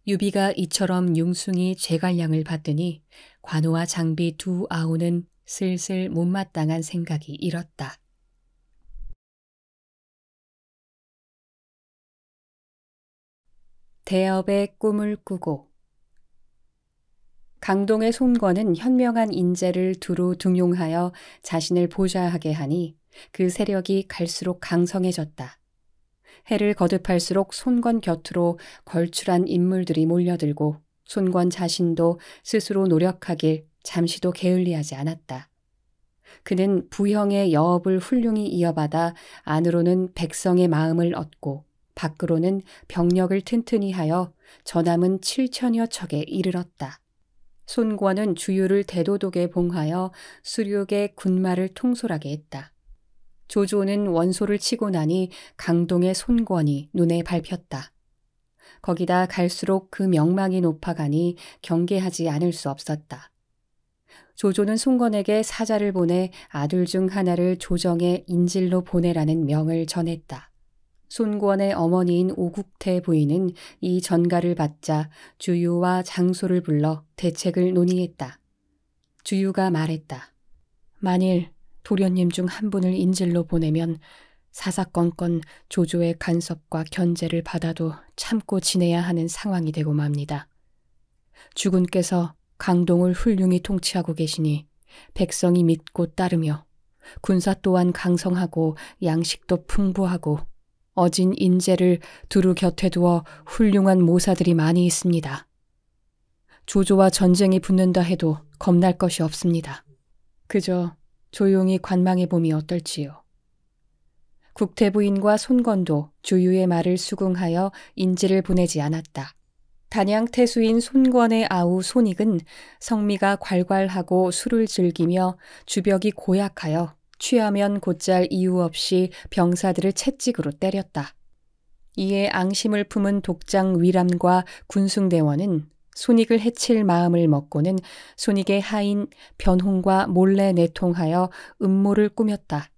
유비가 이처럼 융숭이 제갈량을 봤더니 관우와 장비 두 아우는 슬슬 못마땅한 생각이 일었다. 대업의 꿈을 꾸고 강동의 손권은 현명한 인재를 두루 등용하여 자신을 보좌하게 하니 그 세력이 갈수록 강성해졌다. 해를 거듭할수록 손권 곁으로 걸출한 인물들이 몰려들고 손권 자신도 스스로 노력하길 잠시도 게을리하지 않았다. 그는 부형의 여업을 훌륭히 이어받아 안으로는 백성의 마음을 얻고 밖으로는 병력을 튼튼히 하여 전함은 7천여 척에 이르렀다. 손권은 주유를 대도독에 봉하여 수륙의 군마를 통솔하게 했다. 조조는 원소를 치고 나니 강동의 손권이 눈에 밟혔다. 거기다 갈수록 그 명망이 높아가니 경계하지 않을 수 없었다. 조조는 송건에게 사자를 보내 아들 중 하나를 조정에 인질로 보내라는 명을 전했다. 손권의 어머니인 오국태 부인은 이 전가를 받자 주유와 장소를 불러 대책을 논의했다. 주유가 말했다. 만일 도련님 중 한 분을 인질로 보내면 사사건건 조조의 간섭과 견제를 받아도 참고 지내야 하는 상황이 되고 맙니다. 주군께서 강동을 훌륭히 통치하고 계시니 백성이 믿고 따르며 군사 또한 강성하고 양식도 풍부하고 어진 인재를 두루 곁에 두어 훌륭한 모사들이 많이 있습니다. 조조와 전쟁이 붙는다 해도 겁날 것이 없습니다. 그저 조용히 관망해 봄이 어떨지요. 국태부인과 손건도 주유의 말을 수긍하여 인지를 보내지 않았다. 단양 태수인 손권의 아우 손익은 성미가 괄괄하고 술을 즐기며 주벽이 고약하여 취하면 곧잘 이유 없이 병사들을 채찍으로 때렸다. 이에 앙심을 품은 독장 위람과 군숭대원은 손익을 해칠 마음을 먹고는 손익의 하인 변홍과 몰래 내통하여 음모를 꾸몄다.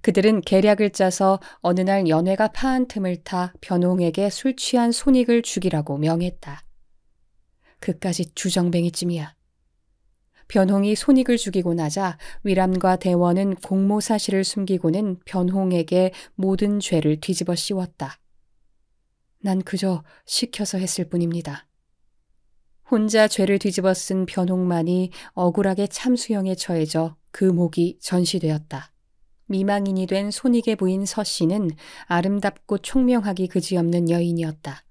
그들은 계략을 짜서 어느 날 연회가 파한 틈을 타 변홍에게 술 취한 손익을 죽이라고 명했다. 그까지 주정뱅이쯤이야. 변홍이 손익을 죽이고 나자 위람과 대원은 공모 사실을 숨기고는 변홍에게 모든 죄를 뒤집어 씌웠다. 난 그저 시켜서 했을 뿐입니다. 혼자 죄를 뒤집어 쓴 변홍만이 억울하게 참수형에 처해져 그 목이 전시되었다. 미망인이 된 손익의 부인 서 씨는 아름답고 총명하기 그지없는 여인이었다.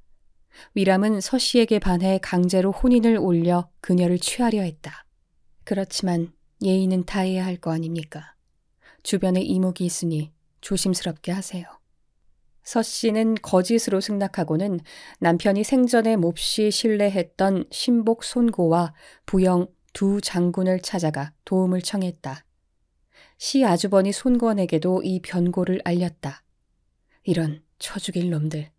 위람은 서 씨에게 반해 강제로 혼인을 올려 그녀를 취하려 했다. 그렇지만 예의는 다해야 할 거 아닙니까? 주변에 이목이 있으니 조심스럽게 하세요. 서 씨는 거짓으로 승낙하고는 남편이 생전에 몹시 신뢰했던 신복 손고와 부영 두 장군을 찾아가 도움을 청했다. 시 아주버니 손권에게도 이 변고를 알렸다. 이런 처죽일 놈들.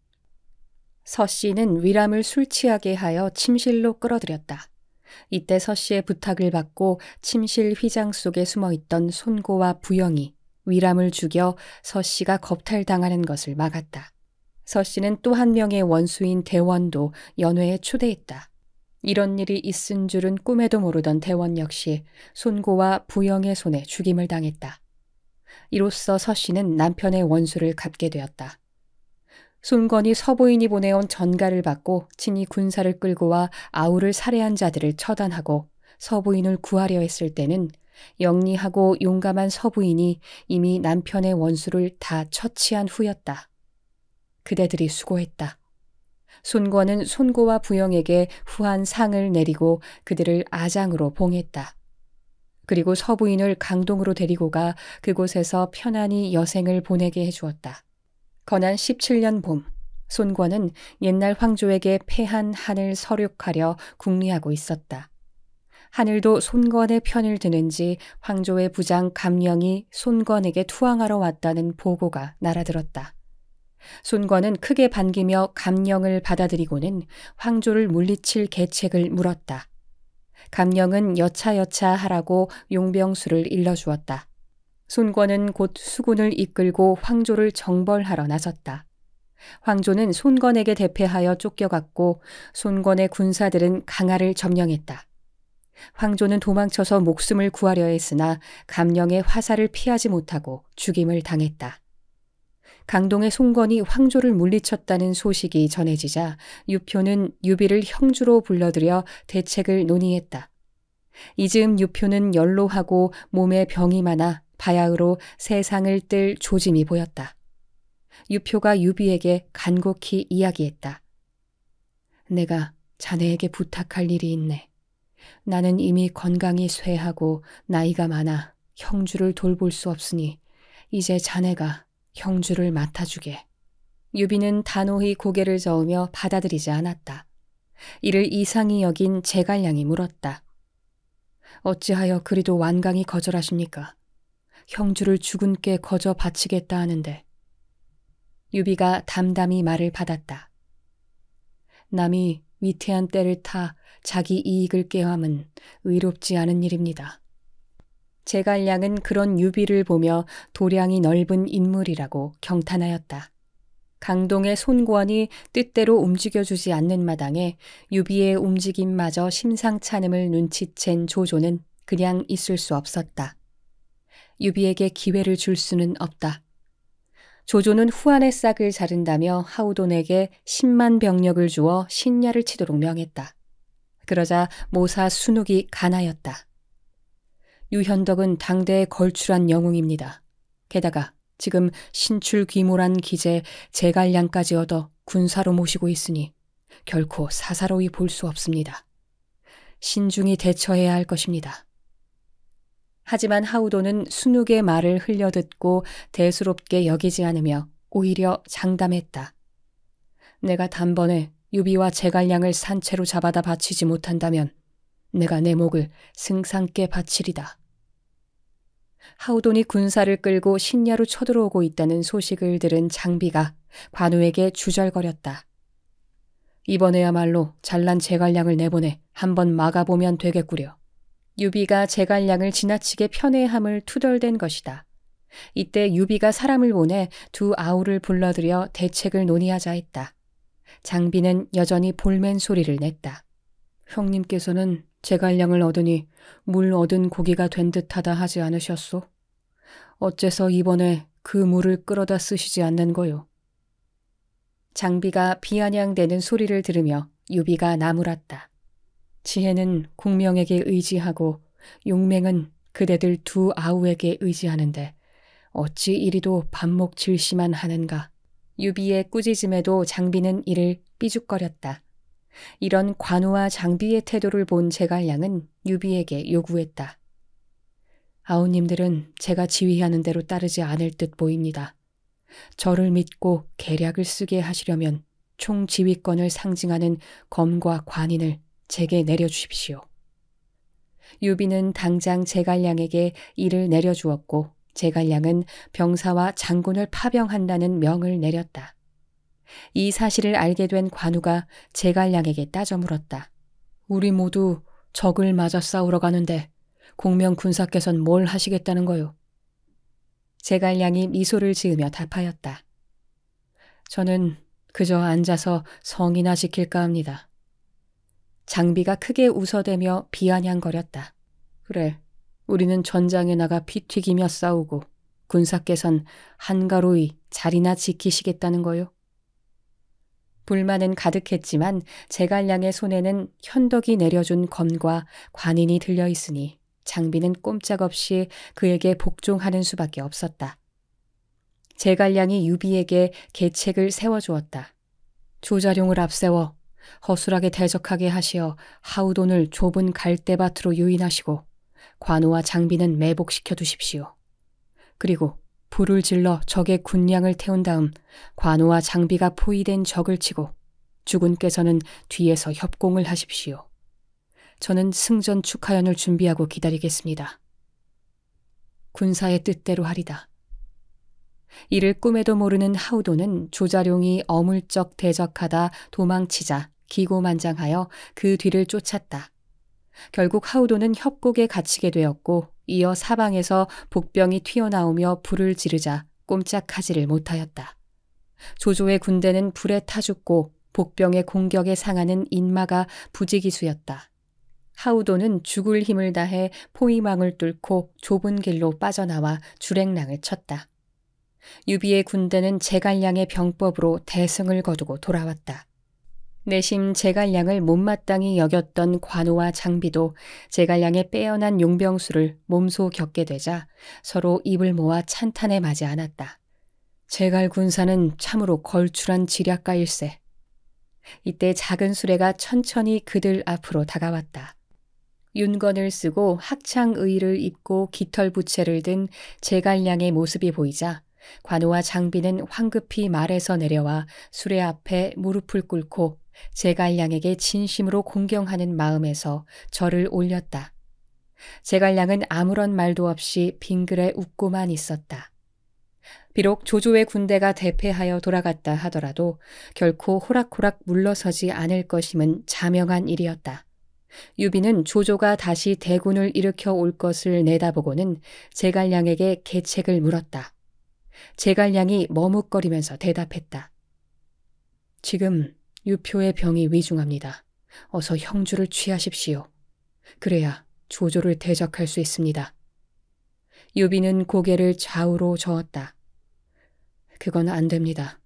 서 씨는 위람을 술 취하게 하여 침실로 끌어들였다. 이때 서 씨의 부탁을 받고 침실 휘장 속에 숨어 있던 손고와 부영이 위람을 죽여 서 씨가 겁탈당하는 것을 막았다. 서 씨는 또 한 명의 원수인 대원도 연회에 초대했다. 이런 일이 있은 줄은 꿈에도 모르던 대원 역시 손고와 부영의 손에 죽임을 당했다. 이로써 서 씨는 남편의 원수를 갚게 되었다. 손건이 서부인이 보내온 전가를 받고 친히 군사를 끌고 와 아우를 살해한 자들을 처단하고 서부인을 구하려 했을 때는 영리하고 용감한 서부인이 이미 남편의 원수를 다 처치한 후였다. 그대들이 수고했다. 손권은 손고와 부영에게 후한 상을 내리고 그들을 아장으로 봉했다. 그리고 서부인을 강동으로 데리고 가 그곳에서 편안히 여생을 보내게 해주었다. 건한 17년 봄, 손권은 옛날 황조에게 패한 한을 서륙하려 궁리하고 있었다. 하늘도 손권의 편을 드는지 황조의 부장 감령이 손권에게 투항하러 왔다는 보고가 날아들었다. 손권은 크게 반기며 감령을 받아들이고는 황조를 물리칠 계책을 물었다. 감령은 여차여차 하라고 용병수를 일러주었다. 손권은 곧 수군을 이끌고 황조를 정벌하러 나섰다. 황조는 손권에게 대패하여 쫓겨갔고 손권의 군사들은 강화를 점령했다. 황조는 도망쳐서 목숨을 구하려 했으나 감령의 화살을 피하지 못하고 죽임을 당했다. 강동의 송건이 황조를 물리쳤다는 소식이 전해지자 유표는 유비를 형주로 불러들여 대책을 논의했다. 이즈음 유표는 연로하고 몸에 병이 많아 바야흐로 세상을 뜰 조짐이 보였다. 유표가 유비에게 간곡히 이야기했다. 내가 자네에게 부탁할 일이 있네. 나는 이미 건강이 쇠하고 나이가 많아 형주를 돌볼 수 없으니 이제 자네가 형주를 맡아주게. 유비는 단호히 고개를 저으며 받아들이지 않았다. 이를 이상히 여긴 제갈량이 물었다. 어찌하여 그리도 완강히 거절하십니까? 형주를 주군께 거저 바치겠다 하는데. 유비가 담담히 말을 받았다. 남이 위태한 때를 타 자기 이익을 깨함은 의롭지 않은 일입니다. 제갈량은 그런 유비를 보며 도량이 넓은 인물이라고 경탄하였다. 강동의 손권이 뜻대로 움직여주지 않는 마당에 유비의 움직임마저 심상찮음을 눈치챈 조조는 그냥 있을 수 없었다. 유비에게 기회를 줄 수는 없다. 조조는 후안의 싹을 자른다며 하우돈에게 10만 병력을 주어 신야를 치도록 명했다. 그러자 모사 순욱이 가나였다 유현덕은 당대에 걸출한 영웅입니다. 게다가 지금 신출귀몰한 기재 제갈량까지 얻어 군사로 모시고 있으니 결코 사사로이 볼 수 없습니다. 신중히 대처해야 할 것입니다. 하지만 하우도는 순욱의 말을 흘려듣고 대수롭게 여기지 않으며 오히려 장담했다. 내가 단번에 유비와 제갈량을 산채로 잡아다 바치지 못한다면 내가 내 목을 승상께 바치리다. 하우돈이 군사를 끌고 신야로 쳐들어오고 있다는 소식을 들은 장비가 관우에게 주절거렸다. 이번에야말로 잘난 제갈량을 내보내 한번 막아보면 되겠구려. 유비가 제갈량을 지나치게 편애함을 투덜댄 것이다. 이때 유비가 사람을 보내 두 아우를 불러들여 대책을 논의하자 했다. 장비는 여전히 볼멘 소리를 냈다. 형님께서는 제갈량을 얻으니 물 얻은 고기가 된 듯하다 하지 않으셨소? 어째서 이번에 그 물을 끌어다 쓰시지 않는 거요? 장비가 비아냥대는 소리를 들으며 유비가 나무랐다. 지혜는 공명에게 의지하고 용맹은 그대들 두 아우에게 의지하는데 어찌 이리도 반목 질시만 하는가. 유비의 꾸짖음에도 장비는 이를 삐죽거렸다. 이런 관우와 장비의 태도를 본 제갈량은 유비에게 요구했다. 아우님들은 제가 지휘하는 대로 따르지 않을 듯 보입니다. 저를 믿고 계략을 쓰게 하시려면 총 지휘권을 상징하는 검과 관인을 제게 내려주십시오. 유비는 당장 제갈량에게 이를 내려주었고 제갈량은 병사와 장군을 파병한다는 명을 내렸다. 이 사실을 알게 된 관우가 제갈량에게 따져 물었다. 우리 모두 적을 맞아 싸우러 가는데 공명 군사께선 뭘 하시겠다는 거요? 제갈량이 미소를 지으며 답하였다. 저는 그저 앉아서 성이나 지킬까 합니다. 장비가 크게 웃어대며 비아냥거렸다. 그래, 우리는 전장에 나가 피 튀기며 싸우고 군사께선 한가로이 자리나 지키시겠다는 거요? 불만은 가득했지만 제갈량의 손에는 현덕이 내려준 검과 관인이 들려 있으니 장비는 꼼짝없이 그에게 복종하는 수밖에 없었다. 제갈량이 유비에게 계책을 세워주었다. 조자룡을 앞세워 허술하게 대적하게 하시어 하우돈을 좁은 갈대밭으로 유인하시고 관우와 장비는 매복시켜 두십시오. 그리고 불을 질러 적의 군량을 태운 다음 관우와 장비가 포위된 적을 치고 주군께서는 뒤에서 협공을 하십시오. 저는 승전 축하연을 준비하고 기다리겠습니다. 군사의 뜻대로 하리다. 이를 꿈에도 모르는 하우도는 조자룡이 어물쩍 대적하다 도망치자 기고만장하여 그 뒤를 쫓았다. 결국 하우도는 협곡에 갇히게 되었고 이어 사방에서 복병이 튀어나오며 불을 지르자 꼼짝하지를 못하였다. 조조의 군대는 불에 타 죽고 복병의 공격에 상하는 인마가 부지기수였다. 하우도는 죽을 힘을 다해 포위망을 뚫고 좁은 길로 빠져나와 주랭랑을 쳤다. 유비의 군대는 제갈량의 병법으로 대승을 거두고 돌아왔다. 내심 제갈량을 못마땅히 여겼던 관우와 장비도 제갈량의 빼어난 용병수를 몸소 겪게 되자 서로 입을 모아 찬탄에 마지 않았다. 제갈 군사는 참으로 걸출한 지략가일세. 이때 작은 수레가 천천히 그들 앞으로 다가왔다. 윤건을 쓰고 학창의를 입고 깃털 부채를 든 제갈량의 모습이 보이자 관우와 장비는 황급히 말에서 내려와 수레 앞에 무릎을 꿇고 제갈량에게 진심으로 공경하는 마음에서 절을 올렸다. 제갈량은 아무런 말도 없이 빙그레 웃고만 있었다. 비록 조조의 군대가 대패하여 돌아갔다 하더라도 결코 호락호락 물러서지 않을 것임은 자명한 일이었다. 유비는 조조가 다시 대군을 일으켜 올 것을 내다보고는 제갈량에게 계책을 물었다. 제갈량이 머뭇거리면서 대답했다. 지금 유표의 병이 위중합니다. 어서 형주를 취하십시오. 그래야 조조를 대적할 수 있습니다. 유비는 고개를 좌우로 저었다. 그건 안 됩니다.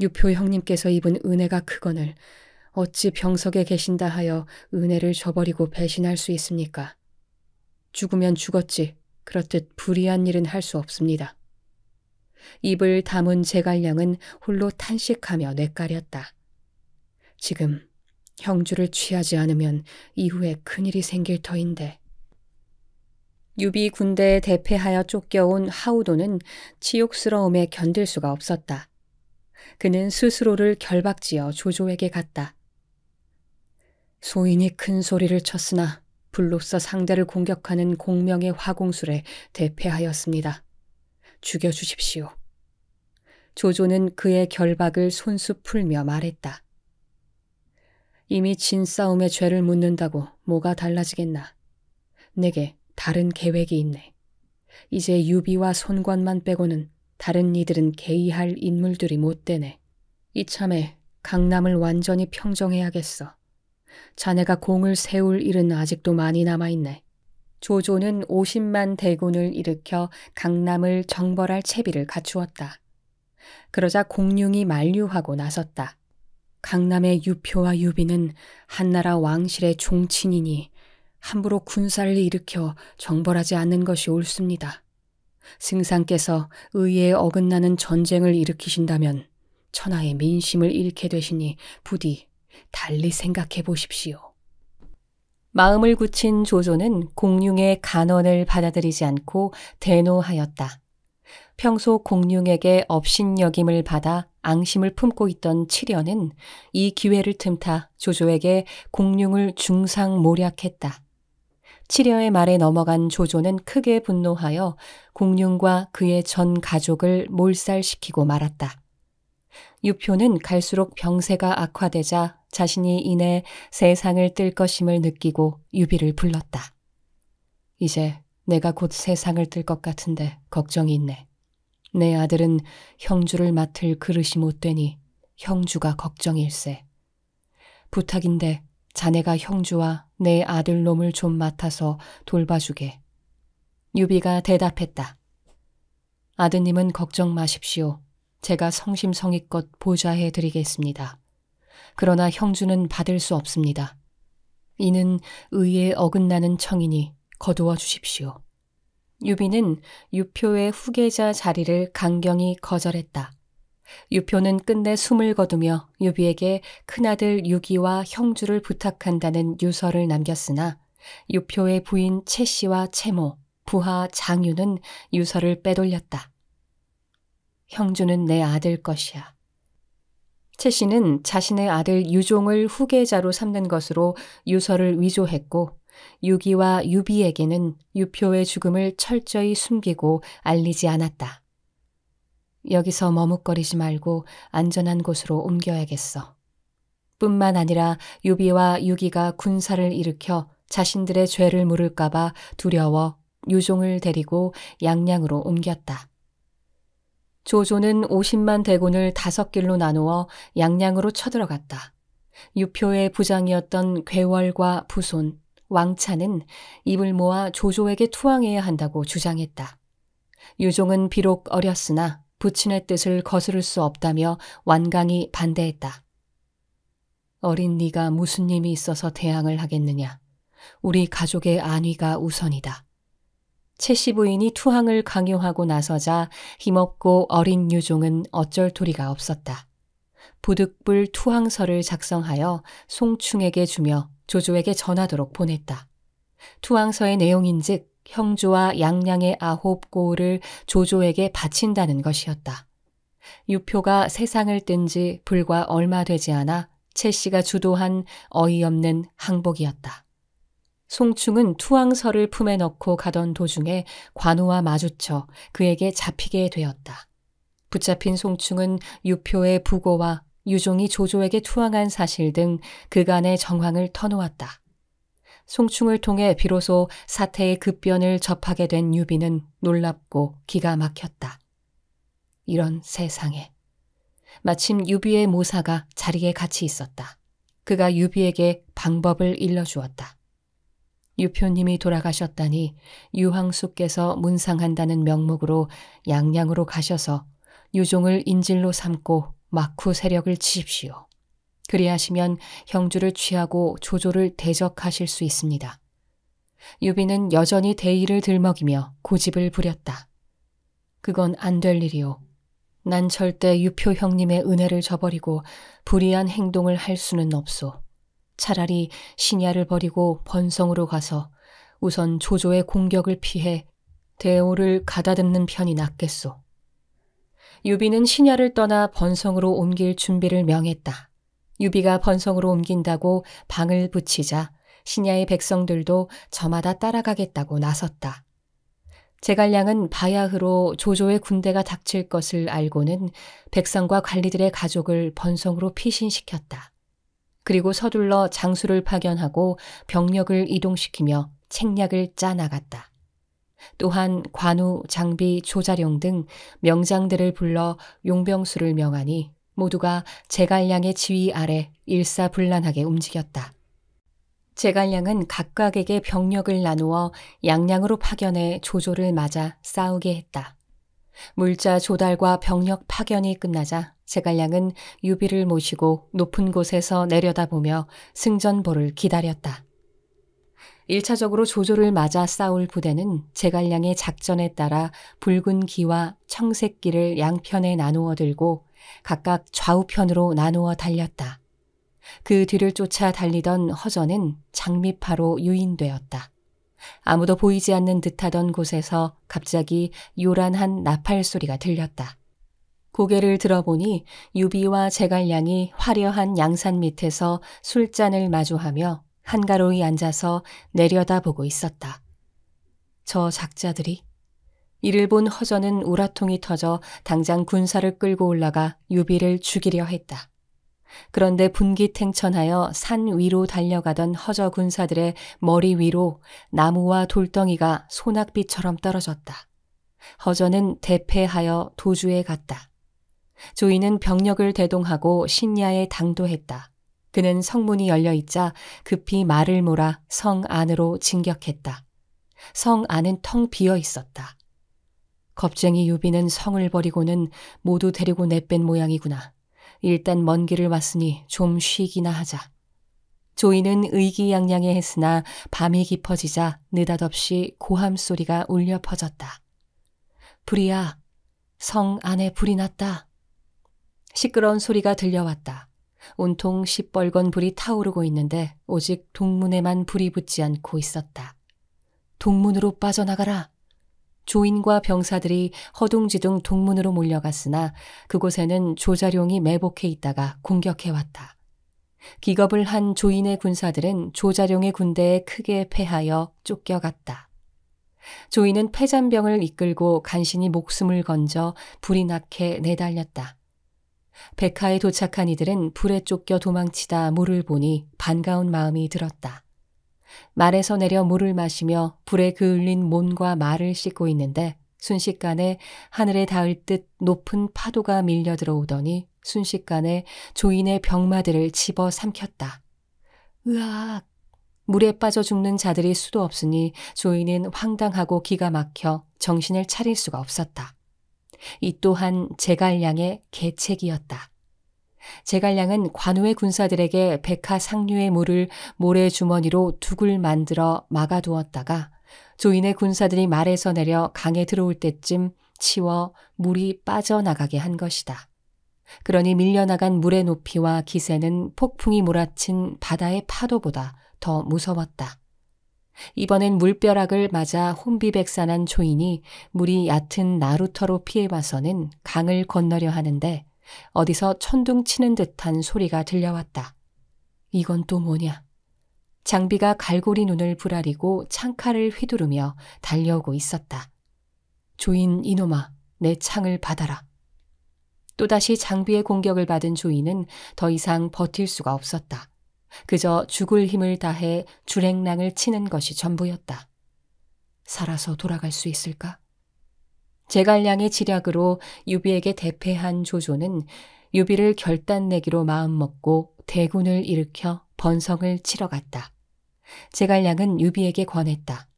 유표 형님께서 입은 은혜가 크거늘 어찌 병석에 계신다 하여 은혜를 저버리고 배신할 수 있습니까? 죽으면 죽었지 그렇듯 불의한 일은 할 수 없습니다. 입을 담은 제갈량은 홀로 탄식하며 뇌까렸다. 지금 형주를 취하지 않으면 이후에 큰일이 생길 터인데. 유비 군대에 대패하여 쫓겨온 하우도는 치욕스러움에 견딜 수가 없었다. 그는 스스로를 결박지어 조조에게 갔다. 소인이 큰 소리를 쳤으나 불로써 상대를 공격하는 공명의 화공술에 대패하였습니다. 죽여주십시오. 조조는 그의 결박을 손수 풀며 말했다. 이미 진 싸움의 죄를 묻는다고 뭐가 달라지겠나. 내게 다른 계획이 있네. 이제 유비와 손관만 빼고는 다른 이들은 개의할 인물들이 못 되네. 이참에 강남을 완전히 평정해야겠어. 자네가 공을 세울 일은 아직도 많이 남아있네. 조조는 50만 대군을 일으켜 강남을 정벌할 채비를 갖추었다. 그러자 공룡이 만류하고 나섰다. 강남의 유표와 유비는 한나라 왕실의 종친이니 함부로 군사를 일으켜 정벌하지 않는 것이 옳습니다. 승상께서 의에 어긋나는 전쟁을 일으키신다면 천하의 민심을 잃게 되시니 부디 달리 생각해 보십시오. 마음을 굳힌 조조는 공룡의 간언을 받아들이지 않고 대노하였다. 평소 공룡에게 업신여김을 받아 앙심을 품고 있던 칠연은 이 기회를 틈타 조조에게 공룡을 중상 모략했다. 칠여의 말에 넘어간 조조는 크게 분노하여 공룡과 그의 전 가족을 몰살시키고 말았다. 유표는 갈수록 병세가 악화되자 자신이 이내 세상을 뜰 것임을 느끼고 유비를 불렀다. 이제 내가 곧 세상을 뜰 것 같은데 걱정이 있네. 내 아들은 형주를 맡을 그릇이 못 되니 형주가 걱정일세. 부탁인데 자네가 형주와 내 아들놈을 좀 맡아서 돌봐주게. 유비가 대답했다. 아드님은 걱정 마십시오. 제가 성심성의껏 보좌해 드리겠습니다. 그러나 형주는 받을 수 없습니다. 이는 의에 어긋나는 청이니 거두어 주십시오. 유비는 유표의 후계자 자리를 강경히 거절했다. 유표는 끝내 숨을 거두며 유비에게 큰아들 유기와 형주를 부탁한다는 유서를 남겼으나 유표의 부인 채 씨와 채모, 부하 장유는 유서를 빼돌렸다. 형주는 내 아들 것이야. 채 씨는 자신의 아들 유종을 후계자로 삼는 것으로 유서를 위조했고 유기와 유비에게는 유표의 죽음을 철저히 숨기고 알리지 않았다. 여기서 머뭇거리지 말고 안전한 곳으로 옮겨야겠어. 뿐만 아니라 유비와 유기가 군사를 일으켜 자신들의 죄를 물을까봐 두려워 유종을 데리고 양양으로 옮겼다. 조조는 50만 대군을 다섯 길로 나누어 양양으로 쳐들어갔다. 유표의 부장이었던 괴월과 부손, 왕차는 입을 모아 조조에게 투항해야 한다고 주장했다. 유종은 비록 어렸으나 부친의 뜻을 거스를 수 없다며 완강히 반대했다. 어린 네가 무슨 힘이 있어서 대항을 하겠느냐. 우리 가족의 안위가 우선이다. 채 씨 부인이 투항을 강요하고 나서자 힘없고 어린 유종은 어쩔 도리가 없었다. 부득불 투항서를 작성하여 송충에게 주며 조조에게 전하도록 보냈다. 투왕서의 내용인즉 형조와 양양의 아홉 고을을 조조에게 바친다는 것이었다. 유표가 세상을 뜬 지 불과 얼마 되지 않아 채 씨가 주도한 어이없는 항복이었다. 송충은 투왕서를 품에 넣고 가던 도중에 관우와 마주쳐 그에게 잡히게 되었다. 붙잡힌 송충은 유표의 부고와 유종이 조조에게 투항한 사실 등 그간의 정황을 터놓았다. 송충을 통해 비로소 사태의 급변을 접하게 된 유비는 놀랍고 기가 막혔다. 이런 세상에. 마침 유비의 모사가 자리에 같이 있었다. 그가 유비에게 방법을 일러주었다. 유표님이 돌아가셨다니 유황숙께서 문상한다는 명목으로 양양으로 가셔서 유종을 인질로 삼고 막후 세력을 치십시오. 그리하시면 형주를 취하고 조조를 대적하실 수 있습니다. 유비는 여전히 대의를 들먹이며 고집을 부렸다. 그건 안 될 일이오. 난 절대 유표 형님의 은혜를 저버리고 불의한 행동을 할 수는 없소. 차라리 신야를 버리고 번성으로 가서 우선 조조의 공격을 피해 대오를 가다듬는 편이 낫겠소. 유비는 신야를 떠나 번성으로 옮길 준비를 명했다. 유비가 번성으로 옮긴다고 방을 붙이자 신야의 백성들도 저마다 따라가겠다고 나섰다. 제갈량은 바야흐로 조조의 군대가 닥칠 것을 알고는 백성과 관리들의 가족을 번성으로 피신시켰다. 그리고 서둘러 장수를 파견하고 병력을 이동시키며 책략을 짜나갔다. 또한 관우, 장비, 조자룡 등 명장들을 불러 용병수를 명하니 모두가 제갈량의 지휘 아래 일사불란하게 움직였다. 제갈량은 각각에게 병력을 나누어 양양으로 파견해 조조를 맞아 싸우게 했다. 물자 조달과 병력 파견이 끝나자 제갈량은 유비를 모시고 높은 곳에서 내려다보며 승전보를 기다렸다. 1차적으로 조조를 맞아 싸울 부대는 제갈량의 작전에 따라 붉은 기와 청색 기를 양편에 나누어 들고 각각 좌우편으로 나누어 달렸다. 그 뒤를 쫓아 달리던 허전은 장미파로 유인되었다. 아무도 보이지 않는 듯하던 곳에서 갑자기 요란한 나팔 소리가 들렸다. 고개를 들어보니 유비와 제갈량이 화려한 양산 밑에서 술잔을 마주하며 한가로이 앉아서 내려다보고 있었다. 저 작자들이 이를 본 허전은 우라통이 터져 당장 군사를 끌고 올라가 유비를 죽이려 했다. 그런데 분기탱천하여 산 위로 달려가던 허저 군사들의 머리 위로 나무와 돌덩이가 소낙비처럼 떨어졌다. 허저는 대패하여 도주에 갔다. 조이는 병력을 대동하고 신야에 당도했다. 그는 성문이 열려 있자 급히 말을 몰아 성 안으로 진격했다. 성 안은 텅 비어 있었다. 겁쟁이 유비는 성을 버리고는 모두 데리고 내뺀 모양이구나. 일단 먼 길을 왔으니 좀 쉬기나 하자. 조이는 의기양양해 했으나 밤이 깊어지자 느닷없이 고함 소리가 울려 퍼졌다. 불이야, 성 안에 불이 났다. 시끄러운 소리가 들려왔다. 온통 시뻘건 불이 타오르고 있는데 오직 동문에만 불이 붙지 않고 있었다. 동문으로 빠져나가라. 조인과 병사들이 허둥지둥 동문으로 몰려갔으나 그곳에는 조자룡이 매복해 있다가 공격해왔다. 기겁을 한 조인의 군사들은 조자룡의 군대에 크게 패하여 쫓겨갔다. 조인은 패잔병을 이끌고 간신히 목숨을 건져 불이 나게 내달렸다. 백화에 도착한 이들은 불에 쫓겨 도망치다 물을 보니 반가운 마음이 들었다. 말에서 내려 물을 마시며 불에 그을린 몸과 말을 씻고 있는데 순식간에 하늘에 닿을 듯 높은 파도가 밀려 들어오더니 순식간에 조인의 병마들을 집어 삼켰다. 으악! 물에 빠져 죽는 자들이 수도 없으니 조인은 황당하고 기가 막혀 정신을 차릴 수가 없었다. 이 또한 제갈량의 계책이었다. 제갈량은 관우의 군사들에게 백하 상류의 물을 모래 주머니로 둑을 만들어 막아두었다가 조인의 군사들이 말에서 내려 강에 들어올 때쯤 치워 물이 빠져나가게 한 것이다. 그러니 밀려나간 물의 높이와 기세는 폭풍이 몰아친 바다의 파도보다 더 무서웠다. 이번엔 물벼락을 맞아 혼비백산한 조인이 물이 얕은 나루터로 피해와서는 강을 건너려 하는데 어디서 천둥 치는 듯한 소리가 들려왔다. 이건 또 뭐냐? 장비가 갈고리 눈을 부라리고 창칼을 휘두르며 달려오고 있었다. 조인 이놈아, 내 창을 받아라. 또다시 장비의 공격을 받은 조인은 더 이상 버틸 수가 없었다. 그저 죽을 힘을 다해 줄행랑을 치는 것이 전부였다. 살아서 돌아갈 수 있을까? 제갈량의 지략으로 유비에게 대패한 조조는 유비를 결단내기로 마음먹고 대군을 일으켜 번성을 치러 갔다. 제갈량은 유비에게 권했다.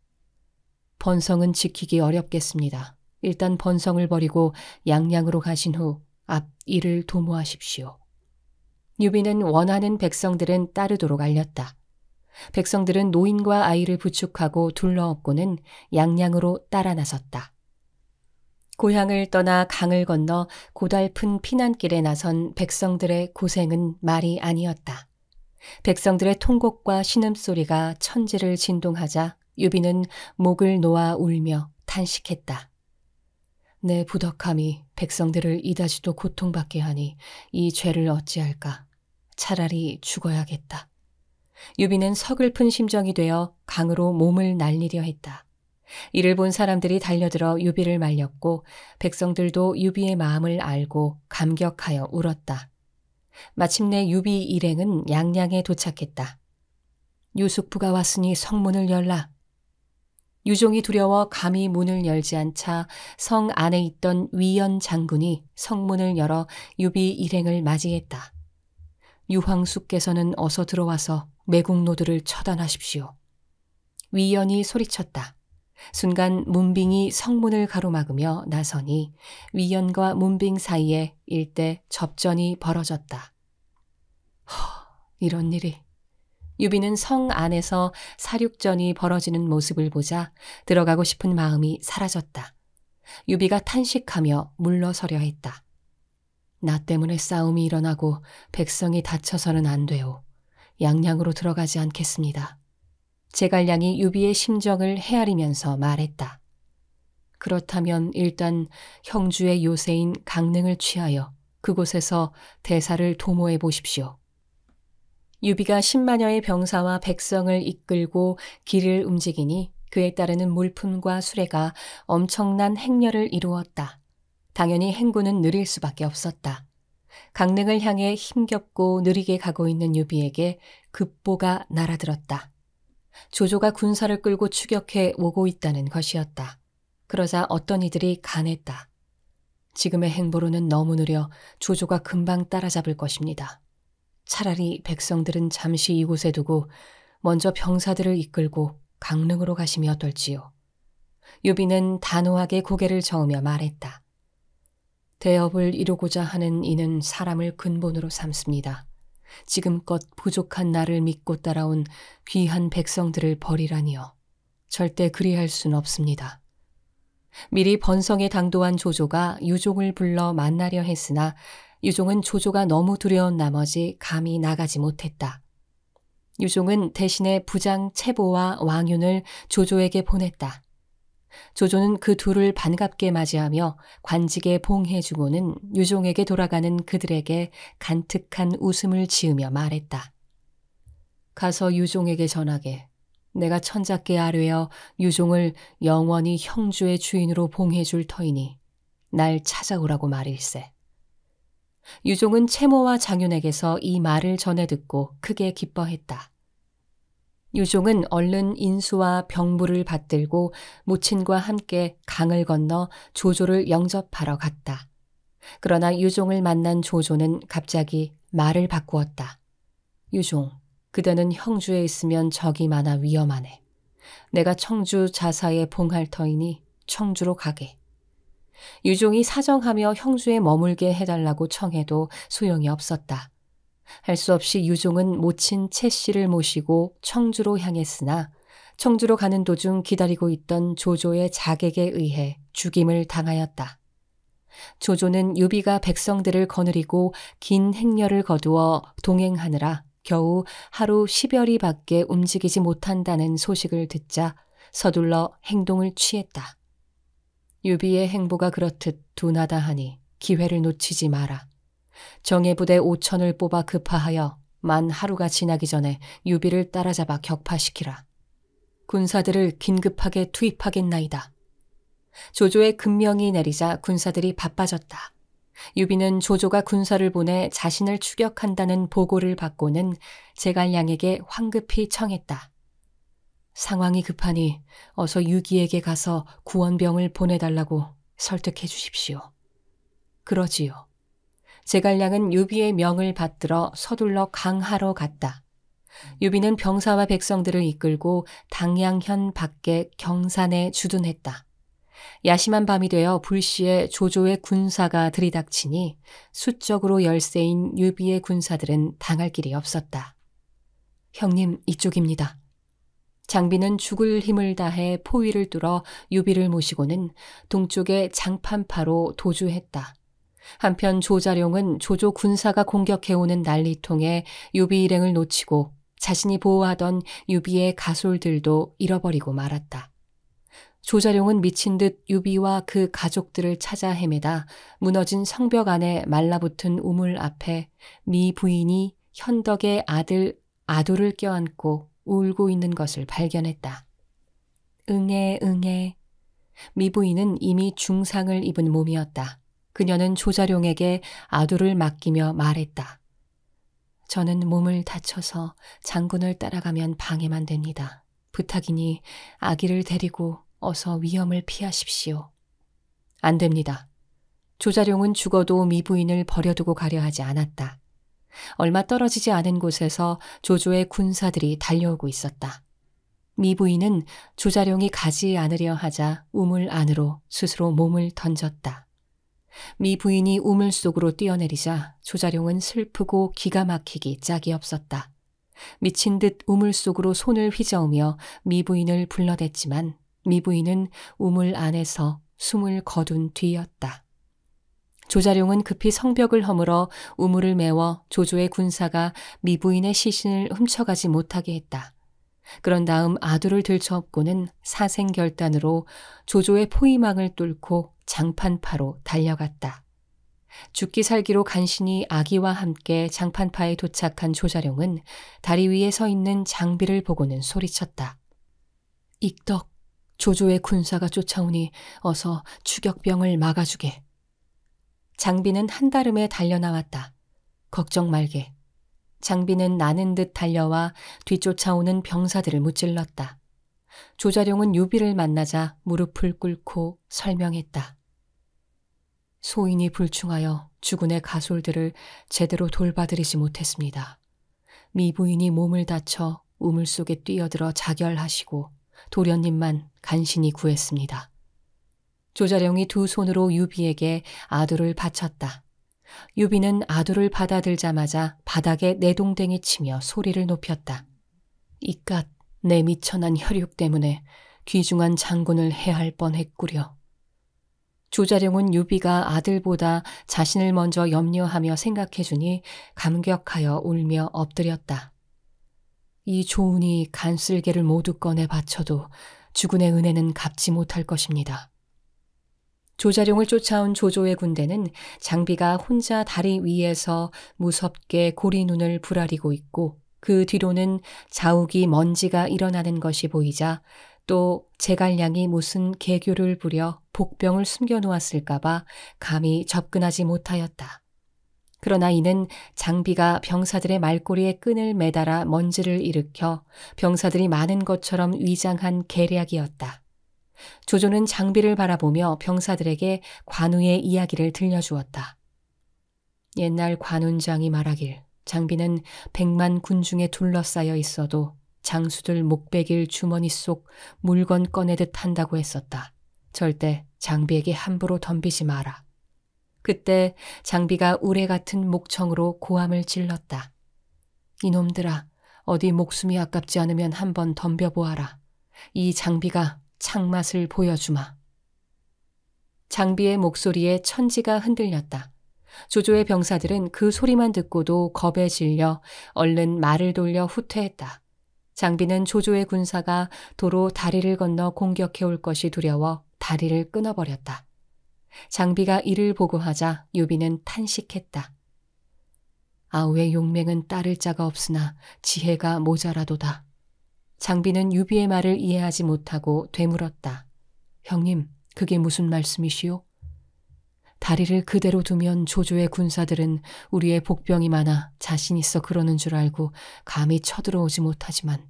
번성은 지키기 어렵겠습니다. 일단 번성을 버리고 양양으로 가신 후 앞 일을 도모하십시오. 유비는 원하는 백성들은 따르도록 알렸다. 백성들은 노인과 아이를 부축하고 둘러엎고는 양양으로 따라 나섰다. 고향을 떠나 강을 건너 고달픈 피난길에 나선 백성들의 고생은 말이 아니었다. 백성들의 통곡과 신음소리가 천지를 진동하자 유비는 목을 놓아 울며 탄식했다. 내 부덕함이 백성들을 이다지도 고통받게 하니 이 죄를 어찌할까. 차라리 죽어야겠다. 유비는 서글픈 심정이 되어 강으로 몸을 날리려 했다. 이를 본 사람들이 달려들어 유비를 말렸고 백성들도 유비의 마음을 알고 감격하여 울었다. 마침내 유비 일행은 양양에 도착했다. 유숙부가 왔으니 성문을 열라. 유종이 두려워 감히 문을 열지 않자 성 안에 있던 위연 장군이 성문을 열어 유비 일행을 맞이했다. 유황숙께서는 어서 들어와서 매국노들을 처단하십시오. 위연이 소리쳤다. 순간 문빙이 성문을 가로막으며 나서니 위연과 문빙 사이에 일대 접전이 벌어졌다. 허, 이런 일이. 유비는 성 안에서 사륙전이 벌어지는 모습을 보자 들어가고 싶은 마음이 사라졌다. 유비가 탄식하며 물러서려 했다. 나 때문에 싸움이 일어나고 백성이 다쳐서는 안 돼요. 양양으로 들어가지 않겠습니다. 제갈량이 유비의 심정을 헤아리면서 말했다. 그렇다면 일단 형주의 요새인 강릉을 취하여 그곳에서 대사를 도모해 보십시오. 유비가 십만여의 병사와 백성을 이끌고 길을 움직이니 그에 따르는 물품과 수레가 엄청난 행렬을 이루었다. 당연히 행군은 느릴 수밖에 없었다. 강릉을 향해 힘겹고 느리게 가고 있는 유비에게 급보가 날아들었다. 조조가 군사를 끌고 추격해 오고 있다는 것이었다. 그러자 어떤 이들이 간했다. 지금의 행보로는 너무 느려 조조가 금방 따라잡을 것입니다. 차라리 백성들은 잠시 이곳에 두고 먼저 병사들을 이끌고 강릉으로 가시이 어떨지요. 유비는 단호하게 고개를 저으며 말했다. 대업을 이루고자 하는 이는 사람을 근본으로 삼습니다. 지금껏 부족한 나를 믿고 따라온 귀한 백성들을 버리라니요. 절대 그리할 순 없습니다. 미리 번성에 당도한 조조가 유종을 불러 만나려 했으나 유종은 조조가 너무 두려운 나머지 감히 나가지 못했다. 유종은 대신에 부장 채보와 왕윤을 조조에게 보냈다. 조조는 그 둘을 반갑게 맞이하며 관직에 봉해주고는 유종에게 돌아가는 그들에게 간특한 웃음을 지으며 말했다. 가서 유종에게 전하게. 내가 천작께 아뢰어 유종을 영원히 형주의 주인으로 봉해줄 터이니 날 찾아오라고 말일세. 유종은 채모와 장윤에게서 이 말을 전해 듣고 크게 기뻐했다. 유종은 얼른 인수와 병부를 받들고 모친과 함께 강을 건너 조조를 영접하러 갔다. 그러나 유종을 만난 조조는 갑자기 말을 바꾸었다. 유종, 그대는 형주에 있으면 적이 많아 위험하네. 내가 청주 자사의 봉할 터이니 청주로 가게. 유종이 사정하며 형주에 머물게 해달라고 청해도 소용이 없었다. 할수 없이 유종은 모친 채 씨를 모시고 청주로 향했으나 청주로 가는 도중 기다리고 있던 조조의 자객에 의해 죽임을 당하였다. 조조는 유비가 백성들을 거느리고 긴 행렬을 거두어 동행하느라 겨우 하루 10여리 밖에 움직이지 못한다는 소식을 듣자 서둘러 행동을 취했다. 유비의 행보가 그렇듯 둔하다 하니 기회를 놓치지 마라. 정예부대 5천을 뽑아 급파하여 만 하루가 지나기 전에 유비를 따라잡아 격파시키라. 군사들을 긴급하게 투입하겠나이다. 조조의 금명이 내리자 군사들이 바빠졌다. 유비는 조조가 군사를 보내 자신을 추격한다는 보고를 받고는 제갈량에게 황급히 청했다. 상황이 급하니 어서 유기에게 가서 구원병을 보내달라고 설득해 주십시오. 그러지요. 제갈량은 유비의 명을 받들어 서둘러 강하로 갔다. 유비는 병사와 백성들을 이끌고 당양현 밖에 경산에 주둔했다. 야심한 밤이 되어 불시에 조조의 군사가 들이닥치니 수적으로 열세인 유비의 군사들은 당할 길이 없었다. 형님, 이쪽입니다. 장비는 죽을 힘을 다해 포위를 뚫어 유비를 모시고는 동쪽의 장판파로 도주했다. 한편 조자룡은 조조 군사가 공격해오는 난리통에 유비 일행을 놓치고 자신이 보호하던 유비의 가솔들도 잃어버리고 말았다. 조자룡은 미친 듯 유비와 그 가족들을 찾아 헤매다 무너진 성벽 안에 말라붙은 우물 앞에 미 부인이 현덕의 아들 아도를 껴안고 울고 있는 것을 발견했다. 응애 응애 미 부인은 이미 중상을 입은 몸이었다. 그녀는 조자룡에게 아두를 맡기며 말했다. 저는 몸을 다쳐서 장군을 따라가면 방해만 됩니다. 부탁이니 아기를 데리고 어서 위험을 피하십시오. 안 됩니다. 조자룡은 죽어도 미부인을 버려두고 가려 하지 않았다. 얼마 떨어지지 않은 곳에서 조조의 군사들이 달려오고 있었다. 미부인은 조자룡이 가지 않으려 하자 우물 안으로 스스로 몸을 던졌다. 미 부인이 우물 속으로 뛰어내리자 조자룡은 슬프고 기가 막히기 짝이 없었다. 미친 듯 우물 속으로 손을 휘저으며 미 부인을 불러댔지만 미 부인은 우물 안에서 숨을 거둔 뒤였다. 조자룡은 급히 성벽을 허물어 우물을 메워 조조의 군사가 미부인의 시신을 훔쳐가지 못하게 했다. 그런 다음 아두를 들쳐업고는 사생결단으로 조조의 포위망을 뚫고 장판파로 달려갔다. 죽기 살기로 간신히 아기와 함께 장판파에 도착한 조자룡은 다리 위에 서 있는 장비를 보고는 소리쳤다. 익덕, 조조의 군사가 쫓아오니 어서 추격병을 막아주게. 장비는 한달음에 달려나왔다. 걱정 말게. 장비는 나는 듯 달려와 뒤쫓아오는 병사들을 무찔렀다. 조자룡은 유비를 만나자 무릎을 꿇고 설명했다. 소인이 불충하여 주군의 가솔들을 제대로 돌봐드리지 못했습니다. 미부인이 몸을 다쳐 우물 속에 뛰어들어 자결하시고 도련님만 간신히 구했습니다. 조자룡이 두 손으로 유비에게 아두를 바쳤다. 유비는 아두를 받아들자마자 바닥에 내동댕이 치며 소리를 높였다. 이깟 내 미천한 혈육 때문에 귀중한 장군을 해할 뻔했구려. 조자룡은 유비가 아들보다 자신을 먼저 염려하며 생각해 주니 감격하여 울며 엎드렸다. 이 조운이 간슬개를 모두 꺼내 바쳐도 주군의 은혜는 갚지 못할 것입니다. 조자룡을 쫓아온 조조의 군대는 장비가 혼자 다리 위에서 무섭게 고리 눈을 부라리고 있고 그 뒤로는 자욱이 먼지가 일어나는 것이 보이자 또 제갈량이 무슨 개교를 부려 복병을 숨겨놓았을까봐 감히 접근하지 못하였다. 그러나 이는 장비가 병사들의 말꼬리에 끈을 매달아 먼지를 일으켜 병사들이 많은 것처럼 위장한 계략이었다. 조조는 장비를 바라보며 병사들에게 관우의 이야기를 들려주었다. 옛날 관운장이 말하길 장비는 백만 군중에 둘러싸여 있어도 장수들 목베길 주머니 속 물건 꺼내듯 한다고 했었다. 절대 장비에게 함부로 덤비지 마라. 그때 장비가 우레 같은 목청으로 고함을 질렀다. 이놈들아, 어디 목숨이 아깝지 않으면 한번 덤벼보아라. 이 장비가 창맛을 보여주마. 장비의 목소리에 천지가 흔들렸다. 조조의 병사들은 그 소리만 듣고도 겁에 질려 얼른 말을 돌려 후퇴했다. 장비는 조조의 군사가 도로 다리를 건너 공격해 올 것이 두려워 다리를 끊어버렸다. 장비가 이를 보고하자 유비는 탄식했다. 아우의 용맹은 따를 자가 없으나 지혜가 모자라도다. 장비는 유비의 말을 이해하지 못하고 되물었다. 형님, 그게 무슨 말씀이시오? 다리를 그대로 두면 조조의 군사들은 우리의 복병이 많아 자신 있어 그러는 줄 알고 감히 쳐들어오지 못하지만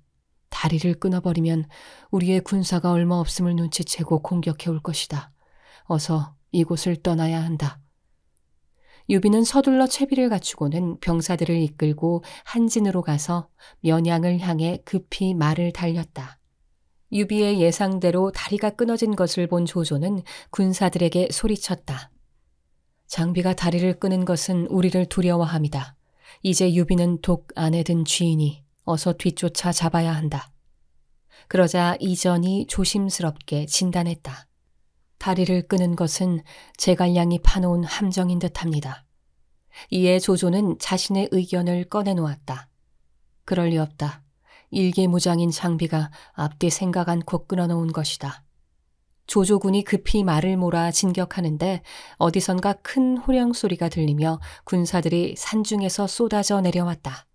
다리를 끊어버리면 우리의 군사가 얼마 없음을 눈치채고 공격해 올 것이다. 어서 이곳을 떠나야 한다. 유비는 서둘러 채비를 갖추고는 병사들을 이끌고 한진으로 가서 면양을 향해 급히 말을 달렸다. 유비의 예상대로 다리가 끊어진 것을 본 조조는 군사들에게 소리쳤다. 장비가 다리를 끄는 것은 우리를 두려워합니다. 이제 유비는 독 안에 든 쥐인이 어서 뒤쫓아 잡아야 한다. 그러자 이전이 조심스럽게 진단했다. 다리를 끄는 것은 제갈량이 파놓은 함정인 듯합니다. 이에 조조는 자신의 의견을 꺼내놓았다. 그럴 리 없다. 일기무장인 장비가 앞뒤 생각 않고 끊어놓은 것이다. 조조군이 급히 말을 몰아 진격하는데 어디선가 큰 호령 소리가 들리며 군사들이 산중에서 쏟아져 내려왔다.